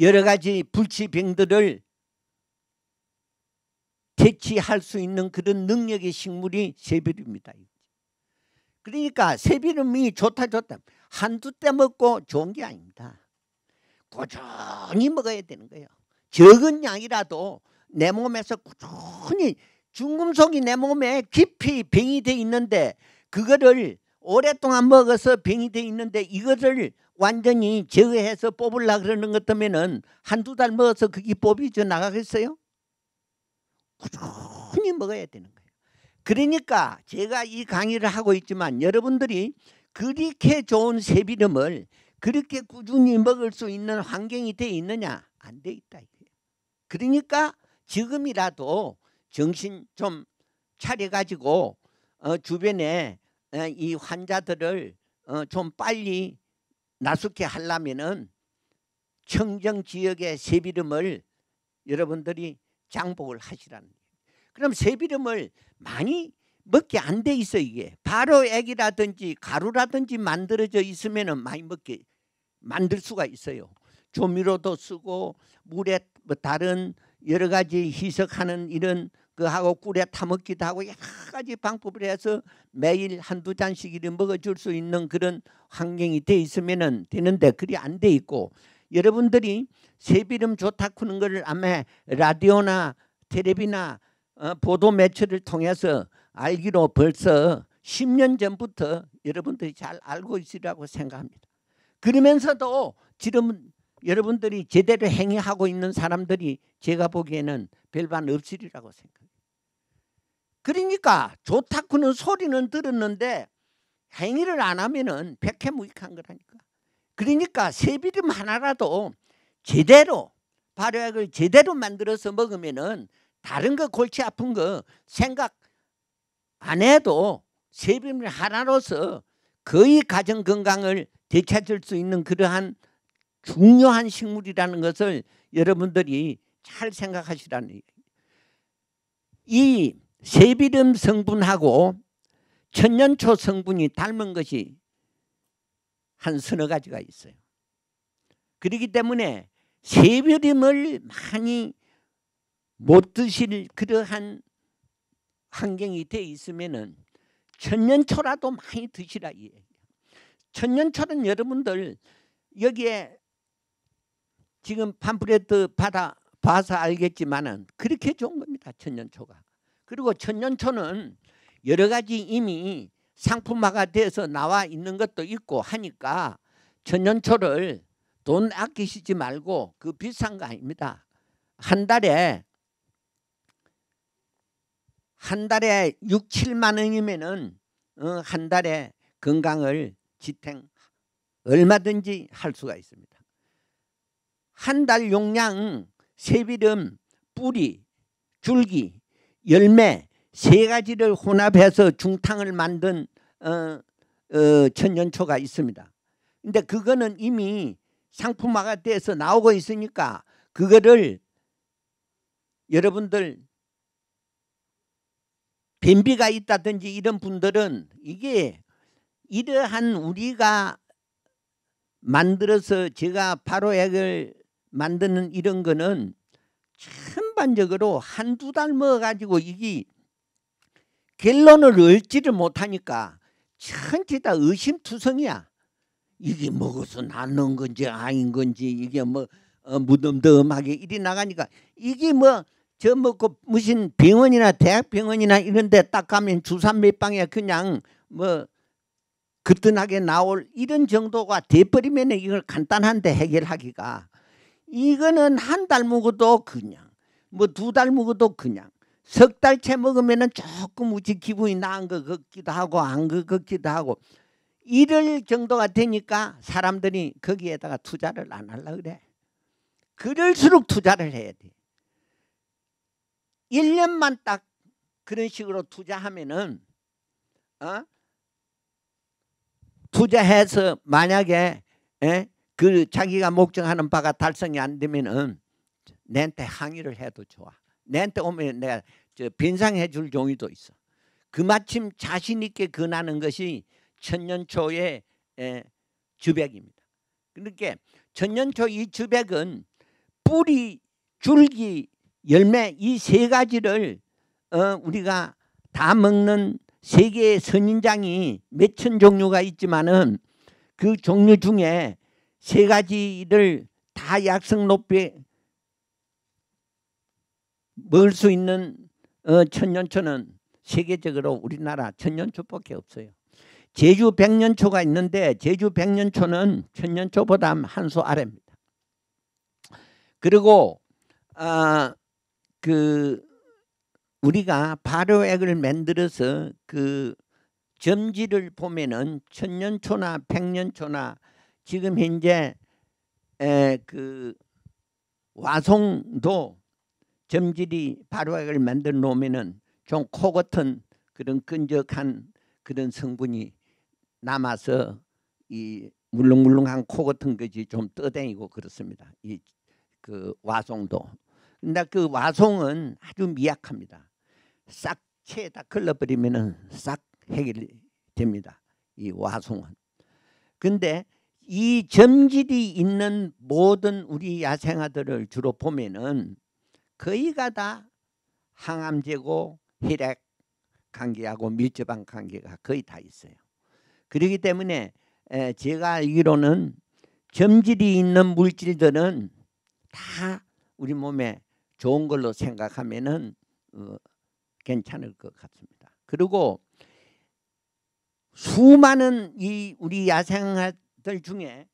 여러 가지 불치병들을 대치할 수 있는 그런 능력의 식물이 세비름입니다 그러니까 세비름이 좋다 좋다 한두 때 먹고 좋은 게 아닙니다. 꾸준히 먹어야 되는 거예요. 적은 양이라도 내 몸에서 꾸준히 중금속이 내 몸에 깊이 병이 돼 있는데 그거를 오랫동안 먹어서 병이 돼 있는데 이것을 완전히 제거해서 뽑으려 그러는 것 때문에는 한두 달 먹어서 그게 뽑이져 나가겠어요? 꾸준히 먹어야 되는 거예요. 그러니까 제가 이 강의를 하고 있지만 여러분들이 그렇게 좋은 새비름을 그렇게 꾸준히 먹을 수 있는 환경이 돼 있느냐? 안 돼 있다. 그러니까 지금이라도 정신 좀 차려가지고 어, 주변에 어, 이 환자들을 어, 좀 빨리 나숙해 하려면은 청정 지역의 새비름을 여러분들이 장복을 하시라는 거예요. 그럼 새비름을 많이 먹게 안 돼 있어 이게 바로 액이라든지 가루라든지 만들어져 있으면은 많이 먹게 만들 수가 있어요. 조미료도 쓰고 물에 뭐 다른 여러 가지 희석하는 이런 그하고 꿀에 타먹기도 하고 여러 가지 방법을 해서 매일 한두 잔씩 이렇 먹어줄 수 있는 그런 환경이 돼 있으면 되는데 그리 안 돼 있고 여러분들이 새비름 좋다쿠는 것을 아마 라디오나 테레비나 어, 보도 매체를 통해서 알기로 벌써 10년 전부터 여러분들이 잘 알고 있으라고 생각합니다. 그러면서도 지금 여러분들이 제대로 행위하고 있는 사람들이 제가 보기에는 별반 없으리라고 생각해요. 그러니까 좋다고는 소리는 들었는데 행위를 안 하면은 백해무익한 거라니까. 그러니까 세비름 하나라도 제대로 발효약을 제대로 만들어서 먹으면은 다른 거 골치 아픈 거 생각 안 해도 세비름 하나로서 거의 가정 건강을 되찾을 수 있는 그러한 중요한 식물이라는 것을 여러분들이 잘 생각하시라는 이 세비름 성분하고 천년초 성분이 닮은 것이 한 서너 가지가 있어요. 그렇기 때문에 세비름을 많이 못 드실 그러한 환경이 돼있으면 천년초라도 많이 드시라 이에요. 예. 천년초는 여러분들 여기에 지금 팜프레트 받아 봐서 알겠지만은 그렇게 좋은 겁니다. 천년초가. 그리고 천년초는 여러 가지 이미 상품화가 돼서 나와 있는 것도 있고 하니까 천년초를 돈 아끼시지 말고 그 비싼 거 아닙니다. 한 달에 한 달에 6, 7만 원이면은 어, 한 달에 건강을 지탱 얼마든지 할 수가 있습니다. 한 달 용량 새비름, 뿌리, 줄기, 열매 세 가지를 혼합해서 중탕을 만든 어, 어, 천연초가 있습니다. 근데 그거는 이미 상품화가 돼서 나오고 있으니까 그거를 여러분들 변비가 있다든지 이런 분들은 이게 이러한 우리가 만들어서 제가 바로약을 만드는 이런 거는 전반적으로 한두 달 먹어가지고 이게 결론을 얻지를 못하니까 전체 다 의심투성이야. 이게 먹어서 나는 건지 아닌 건지 이게 뭐 어, 무덤덤하게 이리 나가니까 이게 뭐 저 먹고 뭐 그 무슨 병원이나 대학병원이나 이런 데 딱 가면 주사 몇 방에 그냥 뭐 거뜬하게 나올 이런 정도가 돼버리면 이걸 간단한데 해결하기가 이거는 한 달 먹어도 그냥 뭐 두 달 먹어도 그냥 석 달째 먹으면 은 조금 우지 기분이 나은 것 같기도 하고 안것 같기도 하고 이럴 정도가 되니까 사람들이 거기에다가 투자를 안 하려고 그래. 그럴수록 투자를 해야 돼. 1년만 딱 그런 식으로 투자하면은 어? 투자해서 만약에 에? 예, 그 자기가 목적하는 바가 달성이 안 되면은 내한테 항의를 해도 좋아. 내한테 오면 내가 저 빈상해 줄 종이도 있어. 그 마침 자신 있게 근하는 것이 천년초의 에, 예, 주백입니다. 그러니까 천년초 이 주백은 뿌리, 줄기, 열매 이 세 가지를 어, 우리가 다 먹는 세계의 선인장이 몇천 종류가 있지만은 그 종류 중에 세 가지를 다 약성 높이 먹을 수 있는 어, 천년초는 세계적으로 우리나라 천년초밖에 없어요. 제주 백년초가 있는데 제주 백년초는 천년초보다 한 수 아래입니다. 그리고 아, 그 우리가 발효액을 만들어서 그 점지를 보면은 천년초나 백년초나 지금 현재 에그 와송도 점질이 발효액을 만들어 놓으면은 좀 코 같은 그런 끈적한 그런 성분이 남아서 이 물렁물렁한 코 같은 것이 좀 떠다니고 그렇습니다. 이 그 와송도. 근데 그 와송은 아주 미약합니다. 싹채에다 걸러버리면 싹 해결됩니다. 이 와송은. 근데 이 점질이 있는 모든 우리 야생아들을 주로 보면은 거의가 다 항암제고 혈액 관계하고 밀접한 관계가 거의 다 있어요. 그렇기 때문에 제가 알기로는 점질이 있는 물질들은 다 우리 몸에 좋은 걸로 생각하면은 어, 괜찮을 것 같습니다. 그리고 수많은 이 우리 야생아들 중에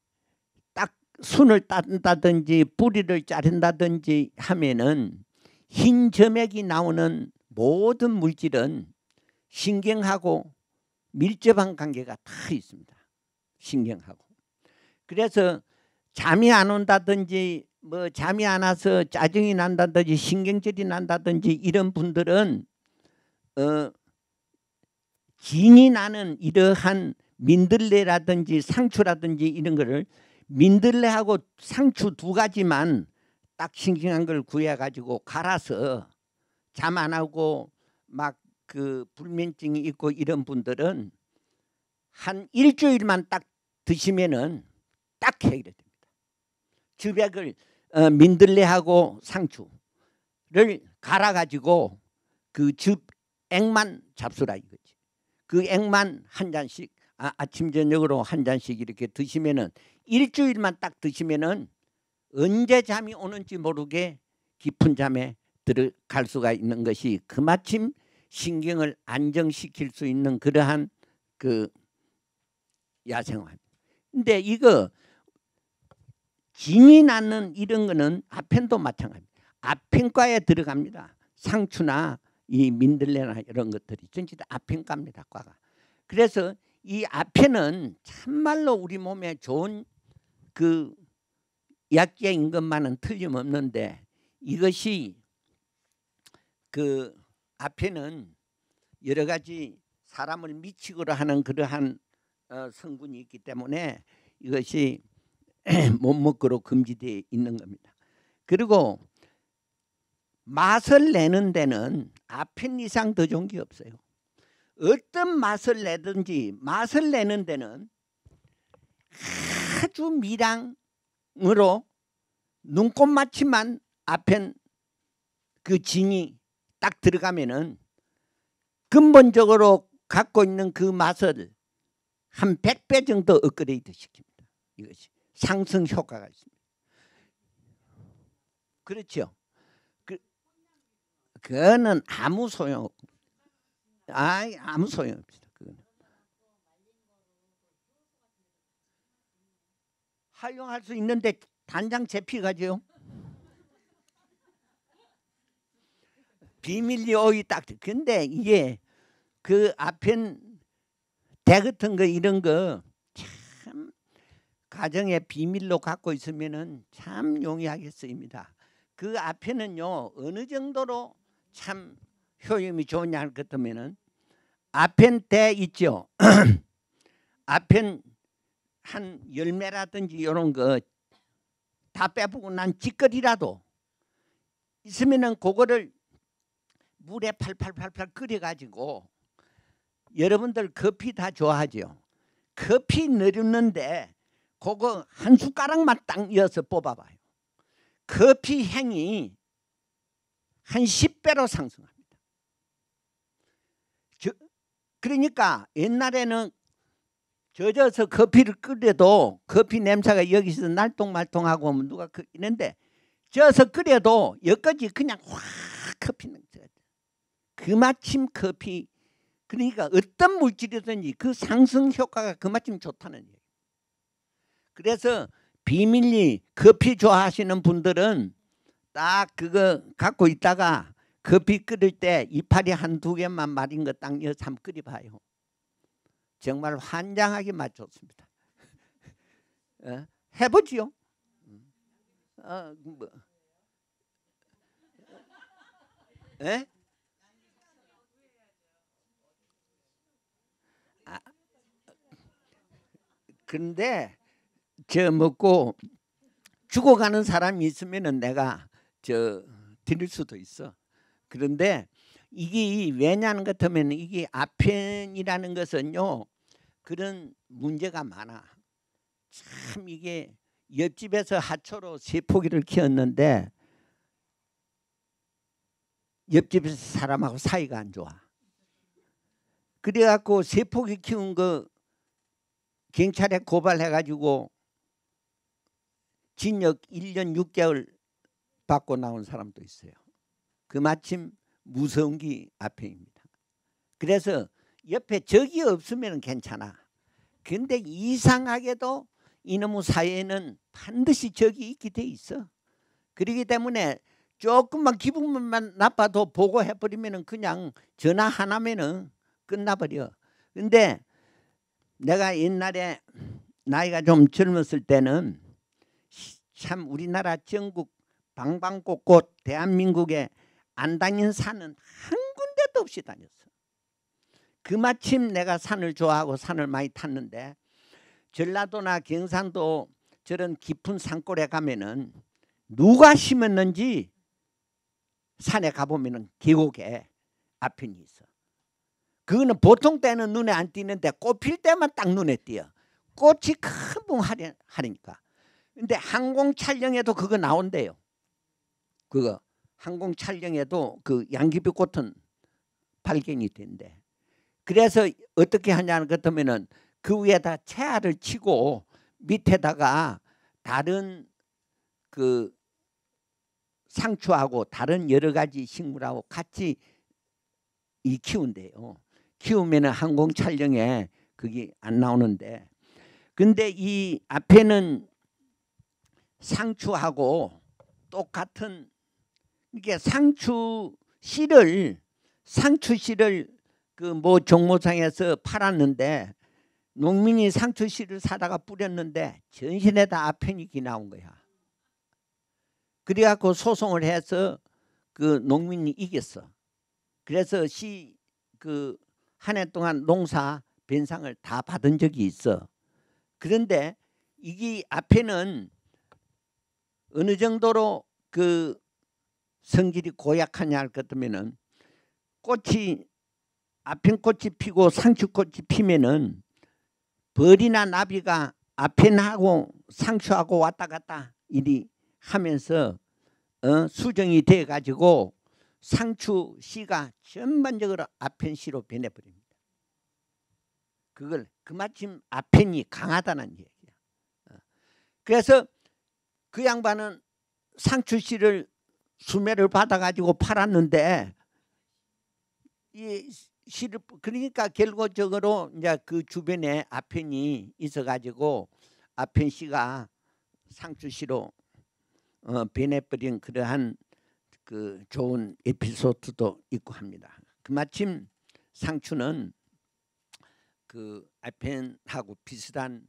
딱 순을 딴다든지 뿌리를 자른다든지 하면은 흰 점액이 나오는 모든 물질은 신경하고 밀접한 관계가 다 있습니다. 신경하고. 그래서 잠이 안 온다든지 뭐 잠이 안 와서 짜증이 난다든지 신경질이 난다든지 이런 분들은 어, 진이 나는 이러한 민들레라든지 상추라든지 이런 거를 민들레하고 상추 두 가지만 딱 싱싱한 걸 구해가지고 갈아서 잠 안 하고 막 그 불면증이 있고 이런 분들은 한 일주일만 딱 드시면은 딱 해결됩니다. 주백을 어, 민들레하고 상추를 갈아가지고 그즙 액만 잡수라 이거지. 그 액만 한 잔씩 아, 아침 저녁으로 한 잔씩 이렇게 드시면은 일주일만 딱 드시면은 언제 잠이 오는지 모르게 깊은 잠에 들어갈 수가 있는 것이 그마침 신경을 안정시킬 수 있는 그러한 그 야생화. 근데 이거 진이 나는 이런 거는 아펜도 마찬가지입니 아펜과에 들어갑니다. 상추나 이 민들레나 이런 것들이 전체다 아편과입니다. 과가. 그래서 이 아편은 참말로 우리 몸에 좋은 그 약재인 것만은 틀림없는데 이것이 그 아편은 여러 가지 사람을 미치고로 하는 그러한 어, 성분이 있기 때문에 이것이 [clears throat] 못 먹기로 금지되어 있는 겁니다. 그리고 맛을 내는 데는 앞엔 이상 더 좋은 게 없어요. 어떤 맛을 내든지 맛을 내는 데는 아주 미량으로 눈꽃마치만 앞엔 그 진이 딱 들어가면은 근본적으로 갖고 있는 그 맛을 한 100배 정도 업그레이드 시킵니다. 이것이 상승 효과가 있습니다. 그렇죠. 그거는 아무 소용 아 아무 소용 없습니다. 그거는 활용할 수 있는데 단장 제피가지요. 비밀리 오이 딱 근데 이게 그 앞엔 대 같은 거 이런 거 참 가정에 비밀로 갖고 있으면은 참 용이하게 쓰입니다. 그 앞에는요 어느 정도로 참효용이 좋냐 할것 같으면은 앞엔 대 있죠. 앞엔 [clears throat] 한 열매라든지 이런 거 다 빼보고 난찌거리라도 있으면은 그거를 물에 팔팔팔팔 끓여가지고 여러분들 커피 다 좋아하죠. 커피 렸는데 그거 한 숟가락만 딱 이어서 뽑아봐요. 커피 향이 한 10배로 상승합니다. 저, 그러니까 옛날에는 젖어서 커피를 끓여도 커피 냄새가 여기서 날똥말똥하고 하면 누가 그 있는데 젖어서 끓여도 여기까지 그냥 확 커피 냄새가 그마침 커피 그러니까 어떤 물질이든지 그 상승 효과가 그마침 좋다는 얘기. 그래서 비밀리 커피 좋아하시는 분들은 딱 그거 갖고 있다가 커피 끓일 때 이파리 한 두 개만 말린 거딱 여서 한번 끓여봐요. 정말 환장하게 맞췄습니다 [laughs] 어? 해보지요. 음. 어, 뭐. 에? 예? 아, 근데 저 먹고 죽어가는 사람이 있으면은 내가 저 드릴 수도 있어. 그런데 이게 왜냐는 같으면 이게 아편이라는 것은요 그런 문제가 많아. 참 이게 옆집에서 하초로 세포기를 키웠는데 옆집 사람하고 사이가 안 좋아. 그래갖고 세포기 키운 거 경찰에 고발해가지고 징역 1년 6개월 받고 나온 사람도 있어요. 그 마침 무서운기 앞에입니다. 그래서 옆에 적이 없으면 괜찮아. 근데 이상하게도 이놈의 사회는 반드시 적이 있게 돼 있어. 그러기 때문에 조금만 기분만 나빠도 보고해버리면 그냥 전화 하나면은 끝나버려. 근데 내가 옛날에 나이가 좀 젊었을 때는 참 우리나라 전국 방방곳곳 대한민국에 안 다닌 산은 한 군데도 없이 다녔어. 그마침 내가 산을 좋아하고 산을 많이 탔는데 전라도나 경상도 저런 깊은 산골에 가면은 누가 심었는지 산에 가보면은 계곡에 아편이 있어. 그거는 보통 때는 눈에 안 띄는데 꽃 필 때만 딱 눈에 띄어. 꽃이 큰 봉 하려니까. 근데 항공 촬영에도 그거 나온대요. 그 항공 촬영에도 그 양귀비 꽃은 발견이 된대. 그래서 어떻게 하냐는 것하면은 그 위에다 채알을 치고 밑에다가 다른 그 상추하고 다른 여러 가지 식물하고 같이 이 키운대요. 키우면은 항공 촬영에 그게 안 나오는데 근데 이 앞에는 상추하고 똑같은 이게 상추 씨를 상추 씨를 그 뭐 종모상에서 팔았는데 농민이 상추 씨를 사다가 뿌렸는데 전신에다 아편이기 나온 거야. 그래갖고 소송을 해서 그 농민이 이겼어. 그래서 시 그 한 해 동안 농사 변상을 다 받은 적이 있어. 그런데 이게 앞에는 어느 정도로 그 성질이 고약하냐 할 것이면은 꽃이 앞편 꽃이 피고 상추 꽃이 피면은 벌이나 나비가 앞편하고 상추하고 왔다 갔다 이리 하면서 어, 수정이 돼 가지고 상추 씨가 전반적으로 앞편 씨로 변해버립니다. 그걸 그마침 앞편이 강하다는 얘기야. 어. 그래서 그 양반은 상추 씨를 수매를 받아가지고 팔았는데 이 시립 그러니까 결과적으로 이제 그 주변에 아편이 있어가지고 아편 씨가 상추씨로 어, 변해버린 그러한 그 좋은 에피소드도 있고 합니다. 그 마침 상추는 그아편하고 비슷한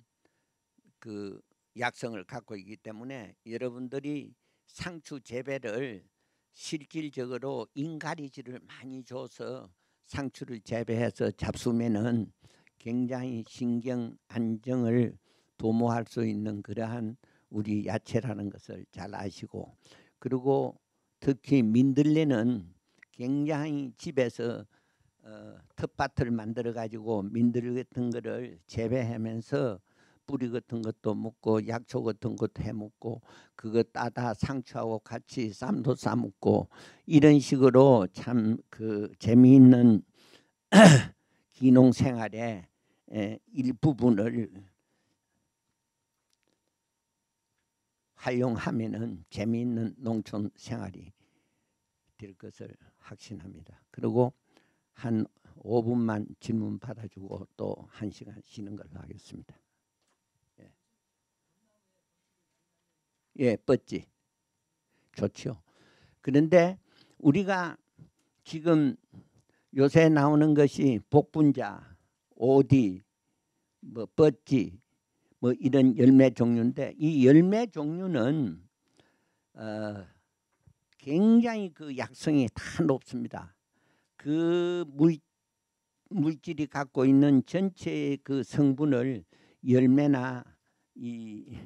그 약성을 갖고 있기 때문에 여러분들이 상추 재배를 실질적으로 인가리지를 많이 줘서 상추를 재배해서 잡수면은 굉장히 신경 안정을 도모할 수 있는 그러한 우리 야채라는 것을 잘 아시고 그리고 특히 민들레는 굉장히 집에서 어, 텃밭을 만들어 가지고 민들레 같은 거를 재배하면서 뿌리 같은 것도 묻고 약초 같은 것도 해먹고 그거 따다 상추하고 같이 쌈도 싸먹고 이런 식으로 참 그 재미있는 기농 [clears throat] 생활의 일부분을 활용하면은 재미있는 농촌 생활이 될 것을 확신합니다. 그리고 한 5분만 질문 받아주고 또 1시간 쉬는 걸로 하겠습니다. 예, 뻗지. 좋지요. 그런데 우리가 지금 요새 나오는 것이 복분자, 오디, 뭐 뻗지, 뭐 이런 열매 종류인데 이 열매 종류는 어, 굉장히 그 약성이 다 높습니다. 그 물, 물질이 갖고 있는 전체의 그 성분을 열매나 이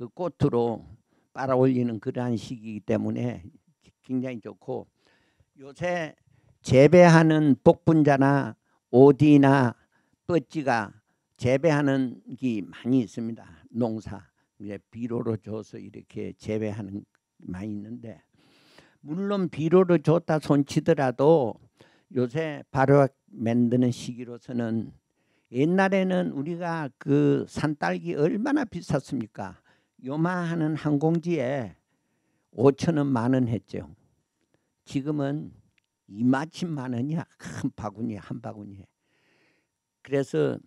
그 꽃으로 빨아올리는 그러한 시기이기 때문에 굉장히 좋고 요새 재배하는 복분자나 오디나 뻐찌가 재배하는 게 많이 있습니다. 농사 이제 비료로 줘서 이렇게 재배하는 게 많이 있는데 물론 비료로 줬다 손치더라도 요새 발효액 만드는 시기로서는 옛날에는 우리가 그 산딸기 얼마나 비쌌습니까? 요마하는 항공지에 5천 원, 만원 했죠. 지금은 이마침 만 원이야. 큰 바구니 한 바구니에. 그래서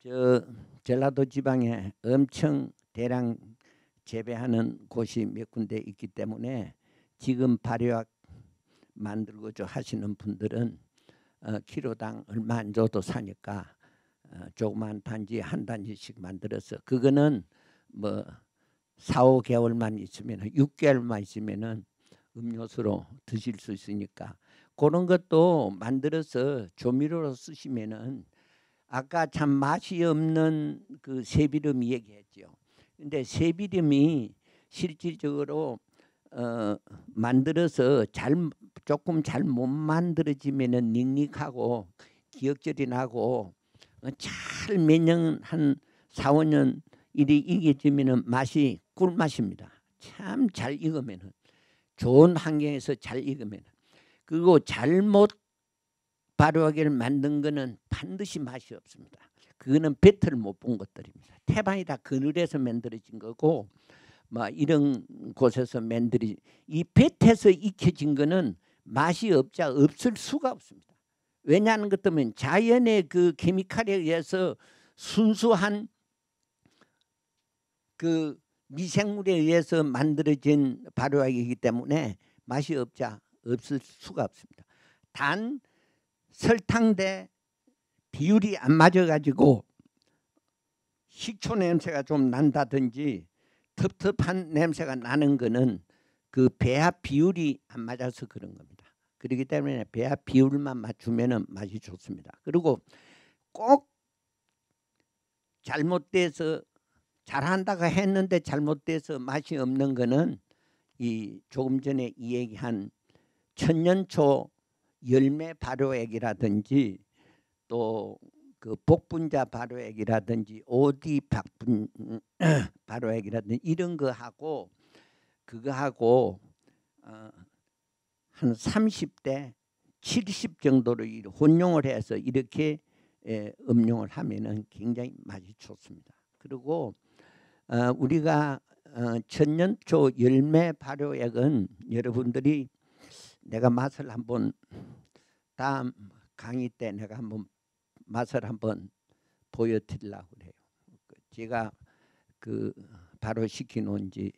저 전라도 지방에 엄청 대량 재배하는 곳이 몇 군데 있기 때문에 지금 발효학 만들고 저 하시는 분들은 어, 키로당 얼마 안 줘도 사니까 어, 조그만 단지 한 단지씩 만들어서 그거는 뭐 4, 5개월만 있으면 6개월만 있으면 은 음료수로 드실 수 있으니까 그런 것도 만들어서 조미료로 쓰시면은 아까 참 맛이 없는 그새비름 얘기했죠. 근데 새비름이 실질적으로 어, 만들어서 잘 조금 잘 못 만들어지면은 닉닉하고 기억절이 나고 어, 잘몇 년 한 4, 5년 이리 이겨지면은 맛이 꿀맛입니다. 참 잘 익으면 좋은 환경에서 잘 익으면 그리고 잘못 발효하기를 만든 거는 반드시 맛이 없습니다. 그거는 배틀 못 본 것들입니다. 태반이 다 그늘에서 만들어진 거고 막 뭐 이런 곳에서 만들이 이배 뱃에서 익혀진 거는 맛이 없자 없을 수가 없습니다. 왜냐하는 것 때문에 자연의 그 케미칼에 의해서 순수한 그 미생물에 의해서 만들어진 발효액이기 때문에 맛이 없자 없을 수가 없습니다. 단 설탕 대 비율이 안 맞아가지고 식초 냄새가 좀 난다든지 텁텁한 냄새가 나는 거는 그 배합 비율이 안 맞아서 그런 겁니다. 그렇기 때문에 배합 비율만 맞추면 맛이 좋습니다. 그리고 꼭 잘못돼서 잘한다고 했는데 잘못돼서 맛이 없는 거는 이 조금 전에 이 얘기한 천년초 열매 발효액이라든지 또 그 복분자 발효액이라든지 오디 박분 [clears throat] 발효액이라든지 이런 거 하고 그거 하고 어, 한 30대 70 정도로 혼용을 해서 이렇게 예, 음용을 하면은 굉장히 맛이 좋습니다. 그리고 어, 우리가 어, 천년초 열매 발효액은 여러분들이 내가 맛을 한번 다음 강의 때 내가 한번 맛을 한번 보여드리려고 그래요. 제가 그 바로 시키놓은 지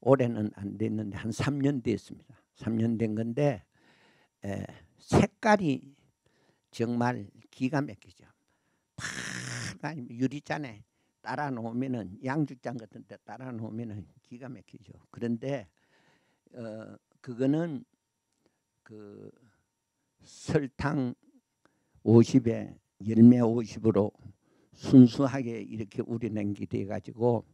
올해는 안 됐는데 한 3년 됐습니다. 3년 된 건데 에, 색깔이 정말 기가 막히죠. 파란 유리잔에 따라 놓으면은 양주장 같은 데 따라 놓으면은 기가 막히죠. 그런데 어 그거는 그 설탕 50에 열매 50으로 순수하게 이렇게 우려낸 게돼 가지고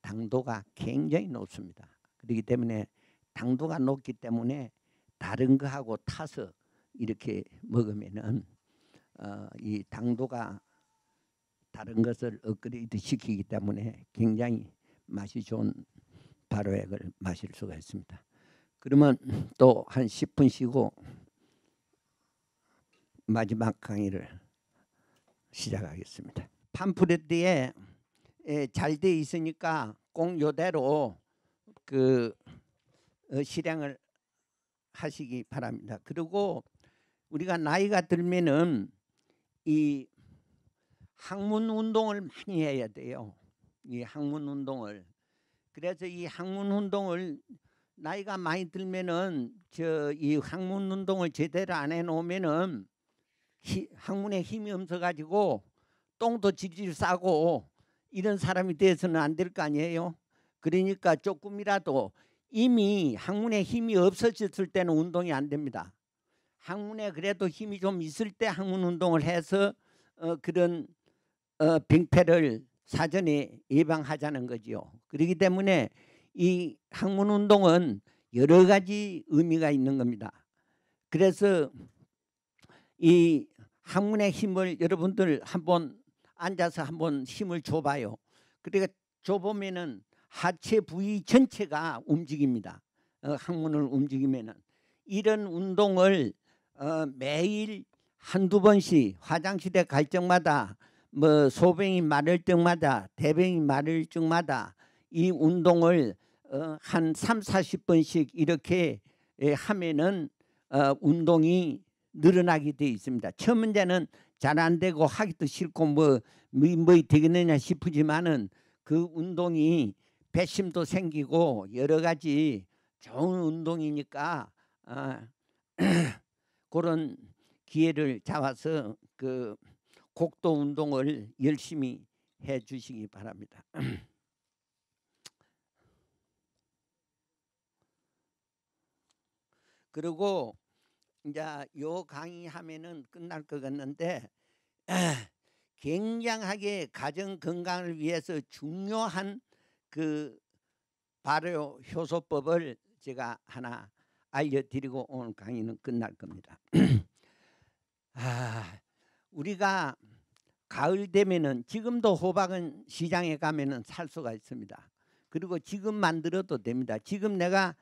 당도가 굉장히 높습니다. 그렇기 때문에 당도가 높기 때문에 다른 거하고 타서 이렇게 먹으면은 어, 이 당도가 다른 것을 업그레이드 시키기 때문에 굉장히 맛이 좋은 바로액을 마실 수가 있습니다. 그러면 또 한 10분 쉬고 마지막 강의를 시작하겠습니다. 팜프레트에 잘 돼 있으니까 꼭 요대로 그 어, 실행을 하시기 바랍니다. 그리고 우리가 나이가 들면은 이 학문 운동을 많이 해야 돼요. 이 학문 운동을. 그래서 이 학문 운동을 나이가 많이 들면은 저이 학문 운동을 제대로 안 해놓으면은 히, 학문에 힘이 없어가지고 똥도 질질 싸고 이런 사람이 돼서는 안 될 거 아니에요. 그러니까 조금이라도 이미 학문에 힘이 없어졌을 때는 운동이 안 됩니다. 학문에 그래도 힘이 좀 있을 때 학문 운동을 해서 어, 그런 어, 빙패를 사전에 예방하자는 거지요. 그렇기 때문에 이 학문 운동은 여러 가지 의미가 있는 겁니다. 그래서 이 학문의 힘을 여러분들 한번 앉아서 한번 힘을 줘봐요. 그러니까 줘보면은 하체 부위 전체가 움직입니다. 어, 학문을 움직이면은 이런 운동을 어, 매일 한두 번씩 화장실에 갈 적마다 뭐 소병이 마를 때마다 대병이 마를 때마다이 운동을 어, 한 3, 40번씩 이렇게 예, 하면은 어, 운동이 늘어나게 돼 있습니다. 첫 문제는 잘 안 되고 하기도 싫고 뭐, 뭐, 뭐 되겠느냐 싶으지만은 그 운동이 배심도 생기고 여러 가지 좋은 운동이니까 어, [clears throat] 그런 기회를 잡아서 그 곡도 운동을 열심히 해 주시기 바랍니다. [clears throat] 그리고 이제 요 강의하면은 끝날 것 같는데 [clears throat] 굉장하게 가정 건강을 위해서 중요한 그 발효 효소법을 제가 하나 알려드리고 오늘 강의는 끝날 겁니다. [clears throat] 아, 우리가 가을 되면은 지금도 호박은 시장에 가면은 살 수가 있습니다. 그리고 지금 만들어도 됩니다. 지금 내가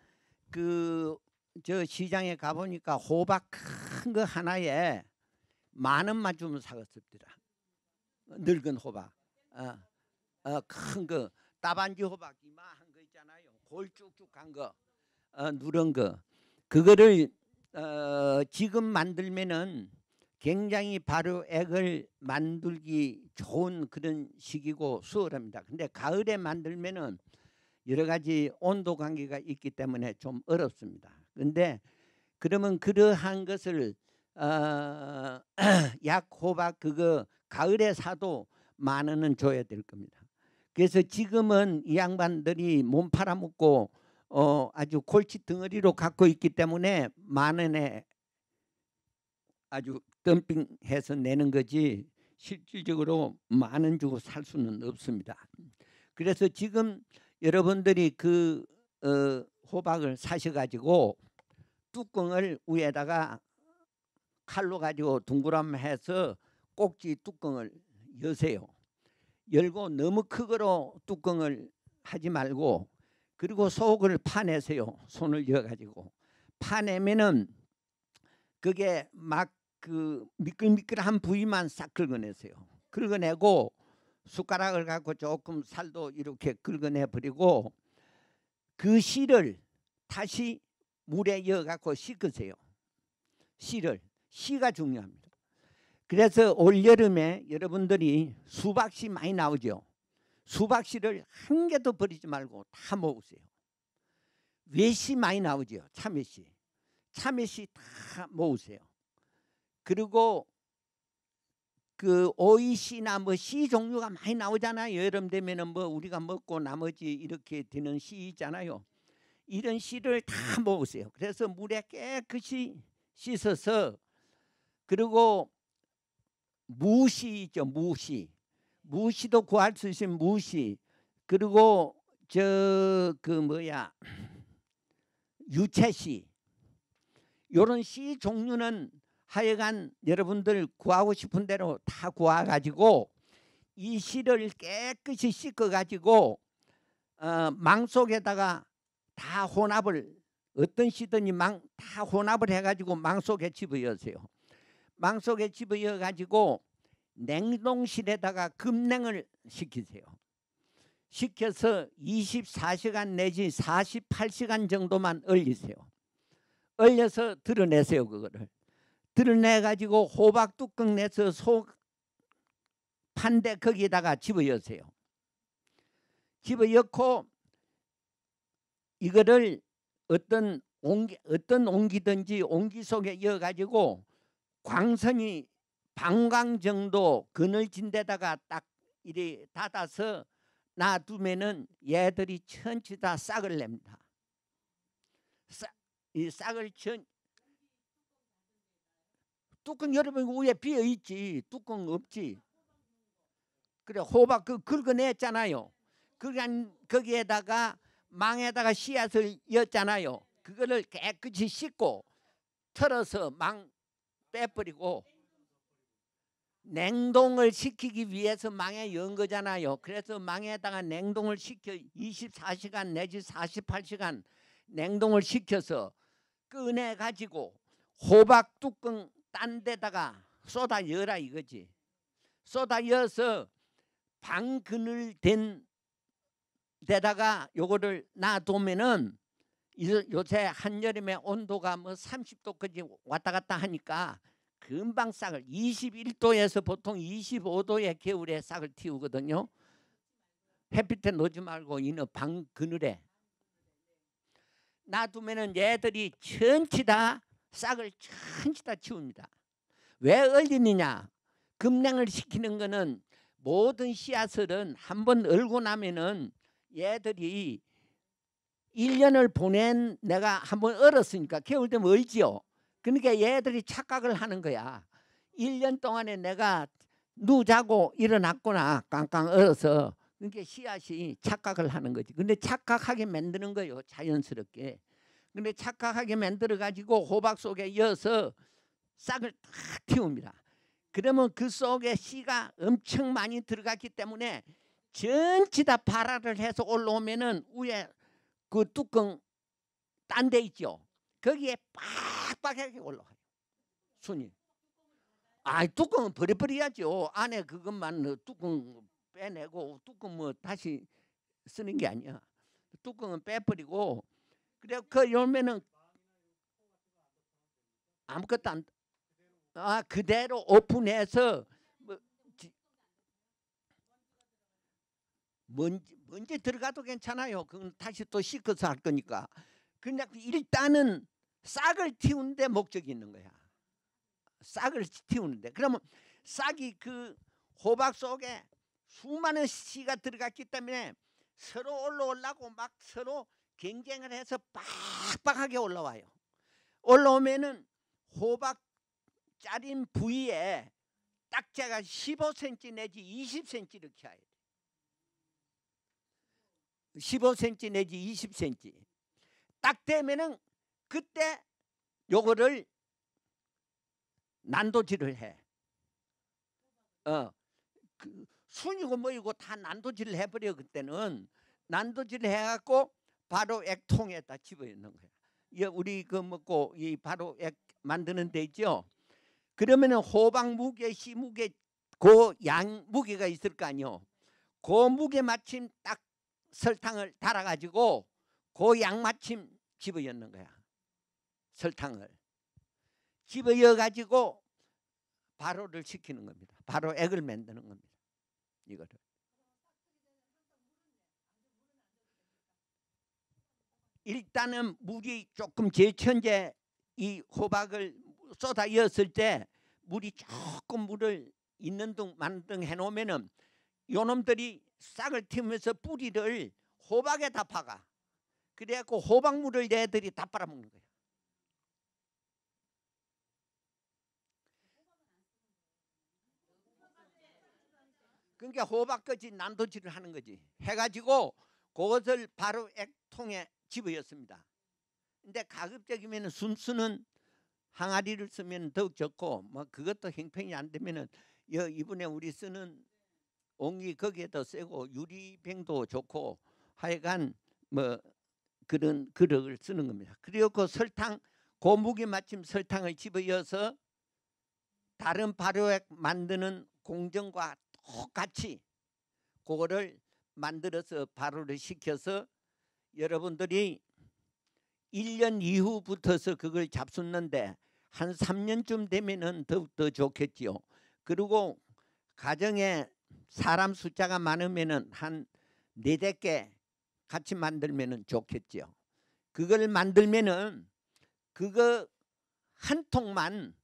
그 저 시장에 가 보니까 호박 큰 거 하나에 만 원만 주면 사겠습니다. 늙은 호박, 어, 어, 큰 거, 따반지 호박 이만한 거 있잖아요. 골 쭉쭉한 거, 어, 누런 거, 그거를 어, 지금 만들면은 굉장히 바로 액을 만들기 좋은 그런 시기고 수월합니다. 근데 가을에 만들면은 여러 가지 온도 관계가 있기 때문에 좀 어렵습니다. 근데 그러면 그러한 것을 어, [clears throat] 약 호박 그거 가을에 사도 만 원은 줘야 될 겁니다. 그래서 지금은 이 양반들이 몸 팔아먹고 어, 아주 골치 덩어리로 갖고 있기 때문에 만 원에 아주 덤핑해서 내는 거지 실질적으로 많은 주고 살 수는 없습니다. 그래서 지금 여러분들이 그 어, 호박을 사셔가지고 뚜껑을 위에다가 칼로 가지고 둥그람해서 꼭지 뚜껑을 여세요. 열고 너무 크거로 뚜껑을 하지 말고 그리고 속을 파내세요. 손을 여가지고 파내면은 그게 막그 미끌미끌한 부위만 싹 긁어내세요. 긁어내고 숟가락을 갖고 조금 살도 이렇게 긁어내 버리고 그 씨를 다시 물에 여어 갖고 씻으세요. 씨를 씨가 중요합니다. 그래서 올 여름에 여러분들이 수박씨 많이 나오죠. 수박씨를 한 개도 버리지 말고 다 먹으세요. 외씨 많이 나오죠. 참외씨. 참외씨 다 모으세요. 그리고 그 오이씨나 뭐 씨 종류가 많이 나오잖아요. 여름 되면은 뭐 우리가 먹고 나머지 이렇게 되는 씨 있잖아요. 이런 씨를 다 모으세요. 그래서 물에 깨끗이 씻어서 그리고 무시 있죠. 무시. 무시도 구할 수 있으면 무시. 그리고 저 그 뭐야 유채씨. 요런 씨 종류는 하여간 여러분들 구하고 싶은 대로 다 구워가지고 이 실을 깨끗이 씻어가지고 어, 망 속에다가 다 혼합을 어떤 시든지 망다 혼합을 해가지고 망 속에 집어여세요망 속에 집어여가지고 냉동실에다가 급냉을 시키세요. 시켜서 24시간 내지 48시간 정도만 얼리세요. 얼려서 드러내세요 그거를. 드러내가지고 호박 뚜껑 내서 속 판대 거기다가 집어여세요. 집어여고 이거를 어떤 옹기, 어떤 옹기든지 옹기 속에 여가지고 광선이 방광 정도 그늘진 데다가 딱 이리 닫아서 놔두면은 얘들이 천천히 다 싹을 냅니다. 싹, 이 싹을 천, 뚜껑 열어보니까 위에 비어 있지. 뚜껑 없지. 그래 호박 그 긁어냈잖아요. 그간 거기에다가 망에다가 씨앗을 엿잖아요 그거를 깨끗이 씻고 털어서 망 빼버리고 냉동을 시키기 위해서 망에 연 거잖아요. 그래서 망에다가 냉동을 시켜 24시간 내지 48시간 냉동을 시켜서 꺼내 가지고 호박 뚜껑 딴 데다가 쏟아여라 이거지. 쏟아여서 방 그늘 된 데다가 요거를 놔두면은 요새 한여름에 온도가 뭐 30도까지 왔다 갔다 하니까 금방 싹을 21도에서 보통 25도의 겨울에 싹을 틔우거든요. 햇빛에 놓지 말고 이는 방 그늘에 놔두면은 얘들이 전치 다 싹을 천지 다 치웁니다. 왜 얼리느냐? 급량을 시키는 거는 모든 씨앗은 한번 얼고 나면은 얘들이 1년을 보낸 내가 한번 얼었으니까 겨울 되면 얼지요. 그러니까 얘들이 착각을 하는 거야. 1년 동안에 내가 누자고 일어났구나 깡깡 얼어서 그러니까 씨앗이 착각을 하는 거지. 근데 착각하게 만드는 거예요. 자연스럽게. 근데 착각하게 만들어 가지고 호박 속에 여서 싹을 탁 틔웁니다. 그러면 그 속에 씨가 엄청 많이 들어갔기 때문에 전체 다 발화를 해서 올라오면은 위에 그 뚜껑 딴 데 있죠. 거기에 빡빡하게 올라가요. 순이. 아, 뚜껑은 버려버려야죠. 안에 그것만 어, 뚜껑 빼내고 뚜껑 뭐 다시 쓰는 게 아니야. 뚜껑은 빼버리고 그래 그 열매는 아무것도 안, 아 그대로 오픈해서 뭐, 지, 먼지 먼지 들어가도 괜찮아요. 그건 다시 또 씻어서 할 거니까. 그냥 일단은 싹을 틔우는데 목적이 있는 거야. 싹을 틔우는데 그러면 싹이 그 호박 속에 수많은 씨가 들어갔기 때문에 서로 올라오려고 막 서로 경쟁을 해서 빡빡하게 올라와요. 올라오면은 호박 자린 부위에 딱자가 15cm 내지 20cm 이렇게 해야 돼. 15cm 내지 20cm. 딱 되면은 그때 요거를 난도질을 해. 어. 그 순이고 뭐이고 다 난도질을 해버려 그때는 난도질을 해갖고 바로 액 통에다 집어넣는 거야. 우리 그 먹고 이 바로 액 만드는 데죠. 그러면은 호박 무게, 씨 무게, 고 양 무게가 있을 거 아니요. 고 무게 마침 딱 설탕을 달아가지고 고양 마침 집어넣는 거야. 설탕을 집어넣어 가지고 바로를 시키는 겁니다. 바로 액을 만드는 겁니다. 이거를 일단은 물이 조금 제천재 이 호박을 쏟아였을 때 물이 조금 물을 있는 등만은둥 해놓으면은 요놈들이 싹을 틔면서 우 뿌리를 호박에 다 파가 그래갖고 호박물을 얘들이 다 빨아먹는 거야 그러니까 호박까지 난도질을 하는 거지 해가지고 그것을 바로 액통에 집부였습니다 근데 가급적이면 순수는 항아리를 쓰면 더욱 좋고뭐 그것도 형평이안 되면은 여 이번에 우리 쓰는 옹이 거기에 더 세고 유리병도 좋고 하여간 뭐 그런 그릇을 쓰는 겁니다. 그리고 그 설탕 고무기 마침 설탕을 집어여서 다른 발효액 만드는 공정과 똑같이 그거를 만들어서 발효를 시켜서 여러분들이 1년 이후부터서 그걸 잡숫는데 한 3년쯤 되면은 더욱더 좋겠지요. 그리고 가정에 사람 숫자가 많으면한4댓개 같이 만들면 좋겠지요. 그걸 만들면은 그거 한 통만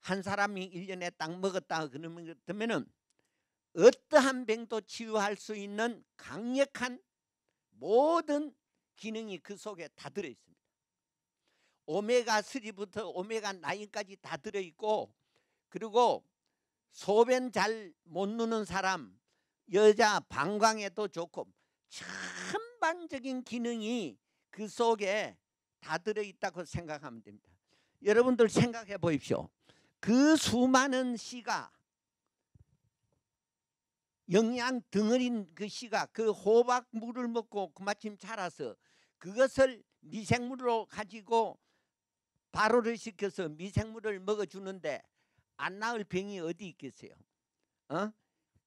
한 사람이 1년에 딱 먹었다 그러면은 어떠한 병도 치유할 수 있는 강력한 모든 기능이 그 속에 다 들어 있습니다. 오메가 3부터 오메가 9까지 다 들어 있고 그리고 소변 잘 못 누는 사람, 여자 방광에도 좋고 전반적인 기능이 그 속에 다 들어 있다고 생각하면 됩니다. 여러분들 생각해 보십시오. 그 수많은 씨가 영양 덩어린 그 씨가 그 호박 물을 먹고 그마침 자라서 그것을 미생물로 가지고 발효를 시켜서 미생물을 먹어주는데 안 나을 병이 어디 있겠어요? 어?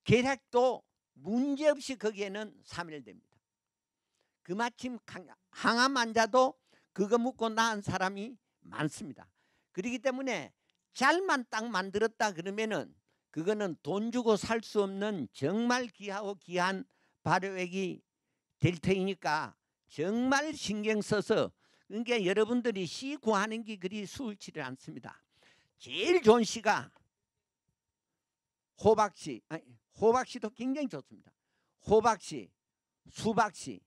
계략도 문제없이 거기에는 3일 됩니다 그마침 항암 환자도 그거 먹고 나은 사람이 많습니다. 그렇기 때문에 잘만 딱 만들었다 그러면은 그거는 돈 주고 살 수 없는 정말 귀하고 귀한 발효액이 될 테니까 정말 신경 써서 그러니까 여러분들이 시 구하는 게 그리 수월치를 않습니다. 제일 좋은 시가 호박씨, 아니, 호박씨도 굉장히 좋습니다. 호박씨, 수박씨,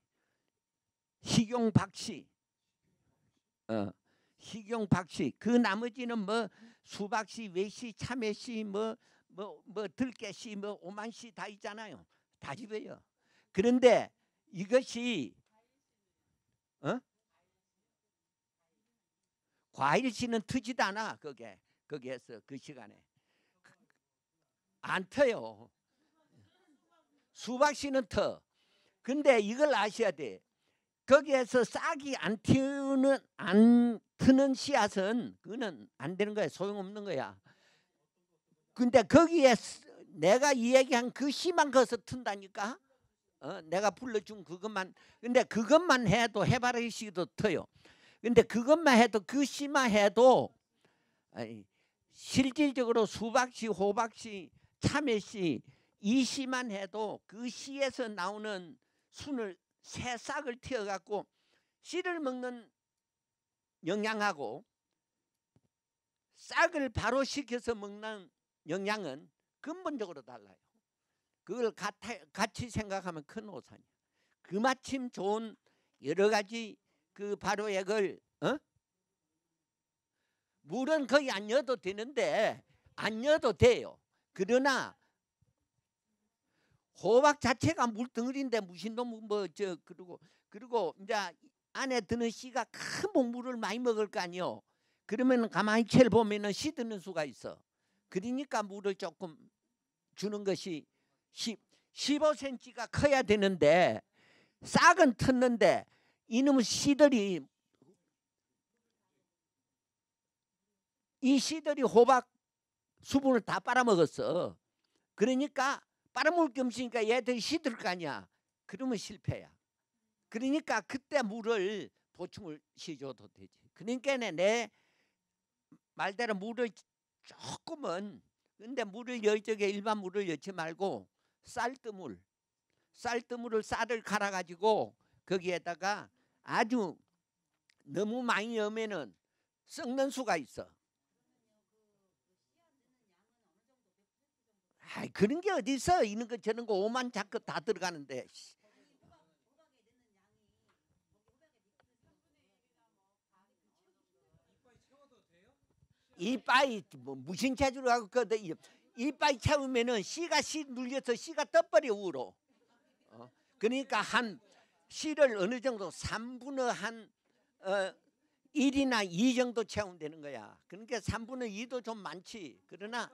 희경박씨, 어, 희경박씨. 그 나머지는 뭐 수박씨, 외씨, 참외씨, 뭐 뭐, 뭐 들깨씨, 뭐 오만씨 다 있잖아요. 다 집어요. 그런데 이것이 어? 과일씨는 트지도 않아 거기에 거기에서 그 시간에 안 터요. 수박씨는 터. 근데 이걸 아셔야 돼. 거기에서 싹이 안 튀는 안 트는 씨앗은 그거는 안 되는 거야. 소용없는 거야. 근데 거기에 내가 이야기한 그 심한 것서 튼다니까. 어? 내가 불러준 그것만. 근데 그것만 해도 해바라기 씨도 터요. 근데 그것만 해도 그 씨만 해도 아니, 실질적으로 수박씨, 호박씨, 참외씨 이 씨만 해도 그 씨에서 나오는 순을 새 싹을 튀어 갖고 씨를 먹는 영양하고 싹을 바로 식혀서 먹는 영향은 근본적으로 달라요. 그걸 같아, 같이 생각하면 큰 오산이야. 그마침 좋은 여러 가지 그 바로 액을 어? 물은 거의 안여도 되는데 안여도 돼요. 그러나 호박 자체가 물덩어리인데 무신도 뭐저 뭐 그리고 그리고 이제 안에 드는 씨가 큰물을 많이 먹을 거 아니요. 그러면 가만히 채를 보면은 씨 드는 수가 있어. 그러니까 물을 조금 주는 것이 10, 15cm가 커야 되는데 싹은 텄는데 이놈의 씨들이 이 씨들이 호박 수분을 다 빨아먹었어. 그러니까 빨아먹을 게 없으니까 얘들이 시들 거 아니야. 그러면 실패야. 그러니까 그때 물을 보충을 시줘도 되지. 그러니까 내 말대로 물을 조금은 근데 물을 열 적에 일반 물을 열지 말고 쌀뜨물 쌀뜨물을 쌀을 갈아 가지고 거기에다가 아주 너무 많이 넣으면은 썩는 수가 있어. 아이 그런 게 어디 있어? 이런 거 저런 거 오만 자꾸 다 들어가는데. 씨. 이빠이뭐 무슨 재주로 하고 그이빠이 채우면은 씨가 씨 눌려서 씨가 떠버려 우로. 어? 그러니까 한 씨를 어느 정도 3분의 한 어, 1이나 2 정도 채운되는 거야. 그러니까 3분의 2도 좀 많지. 그러나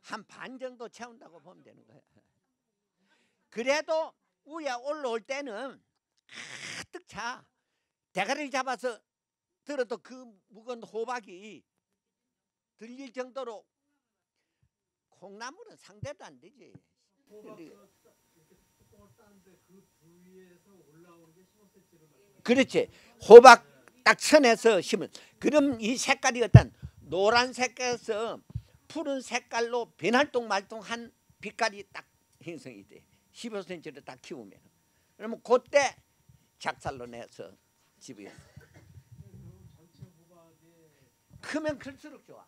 한 반 정도 채운다고 보면 되는 거야. 그래도 우야 올라올 때는 가득 차. 대가리를 잡아서 들어도 그 묵은 호박이 들릴 정도로 콩나물은 상대도 안 되지. 그 그렇지. 호박 딱 쳐내서 심은. 그럼 이 색깔이 어떤 노란 색에서 푸른 색깔로 변할동 말동한 빛깔이 딱 형성이 돼. 15cm를 딱 키우면. 그러면 그때 작살로 내서 집에. 크면 클수록 좋아.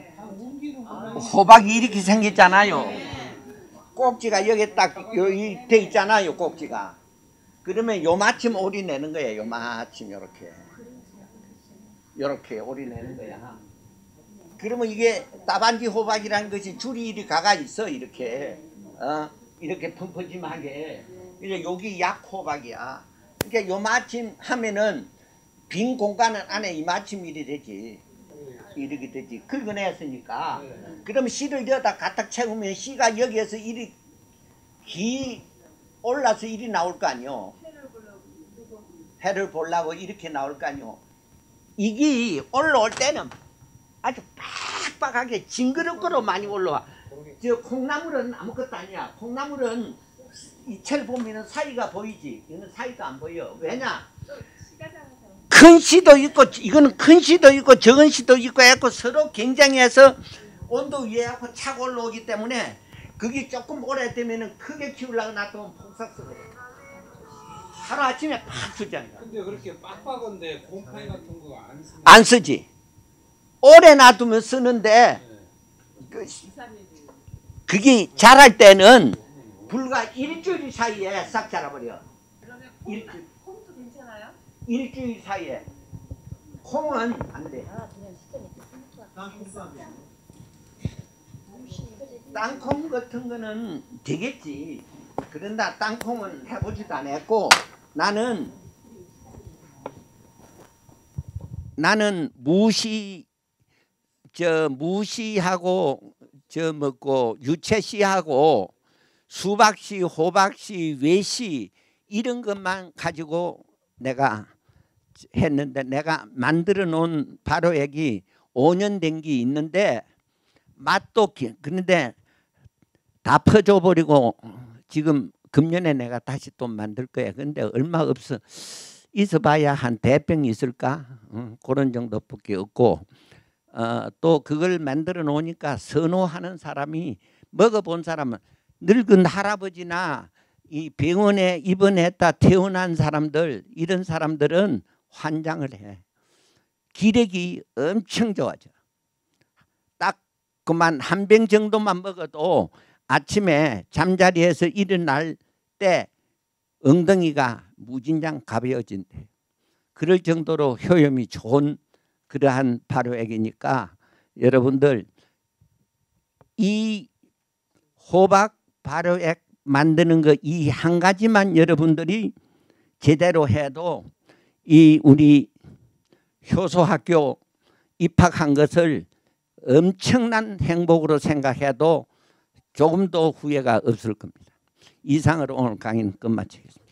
호박이 이렇게 생겼잖아요. 꼭지가 여기 딱 여기 돼 있잖아요. 꼭지가. 그러면 요마침 오리 내는 거예요. 요마침 요렇게. 요렇게 오리 내는 거야. 그러면 이게 따반지 호박이라는 것이 줄이 이리 가가 있어. 이렇게. 어? 이렇게 펑퍼짐하게. 이제 여기 약호박이야. 그러니까 요마침 하면은 빈 공간은 안에 이마침 일이 되지. 이렇게 되지 긁어냈으니까. 네. 그럼 씨를 여다 가탁 채우면 씨가 여기에서 이리 기 올라서 이리 나올 거 아니요. 해를 보려고 이렇게 나올 거 아니요. 이게 올라올 때는 아주 빡빡하게 징그럽거로 많이 올라와. 저 콩나물은 아무것도 아니야. 콩나물은 이 채를 보면 사이가 보이지. 이는 사이도 안 보여. 왜냐? 큰시도 있고 이거는 큰시도 있고 적은 시도 있고 해고 갖 서로 굉장해서 온도 위에하고 차고 올라오기 때문에 그게 조금 오래되면 크게 키우려고 놔두면 폭삭스러워 하루아침에 팍 쓰잖아요. 근데 그렇게 빡빡한데 곰팡이 같은 거 안 쓰지? 안 쓰지. 오래 놔두면 쓰는데 그, 그게 자랄 때는 불과 일주일 사이에 싹 자라버려. 일주일. 일주일 사이에 콩은 아, 안 돼. 땅콩 같은 거는 되겠지. 그런데 땅콩은 해보지도 않았고 나는 나는 무시 저 무시하고 저 먹고 유채씨하고 수박씨, 호박씨, 외씨 이런 것만 가지고 내가 했는데 내가 만들어 놓은 바로액이 5년 된 게 있는데 맛도 그런데 다 퍼져 버리고 지금 금년에 내가 다시 또 만들 거야. 근데 얼마 없어. 있어봐야 한 대병 있을까? 응, 그런 정도밖에 없고 어, 또 그걸 만들어 놓으니까 선호하는 사람이 먹어본 사람은 늙은 할아버지나 이 병원에 입원했다 퇴원한 사람들 이런 사람들은 환장을 해. 기력이 엄청 좋아져. 딱 그만 한 병 정도만 먹어도 아침에 잠자리에서 일어날 때 엉덩이가 무진장 가벼워진대. 그럴 정도로 효염이 좋은 그러한 발효액이니까 여러분들 이 호박 발효액 만드는 거 이 한 가지만 여러분들이 제대로 해도 이 우리 효소학교 입학한 것을 엄청난 행복으로 생각해도 조금도 후회가 없을 겁니다. 이상으로 오늘 강의는 끝마치겠습니다.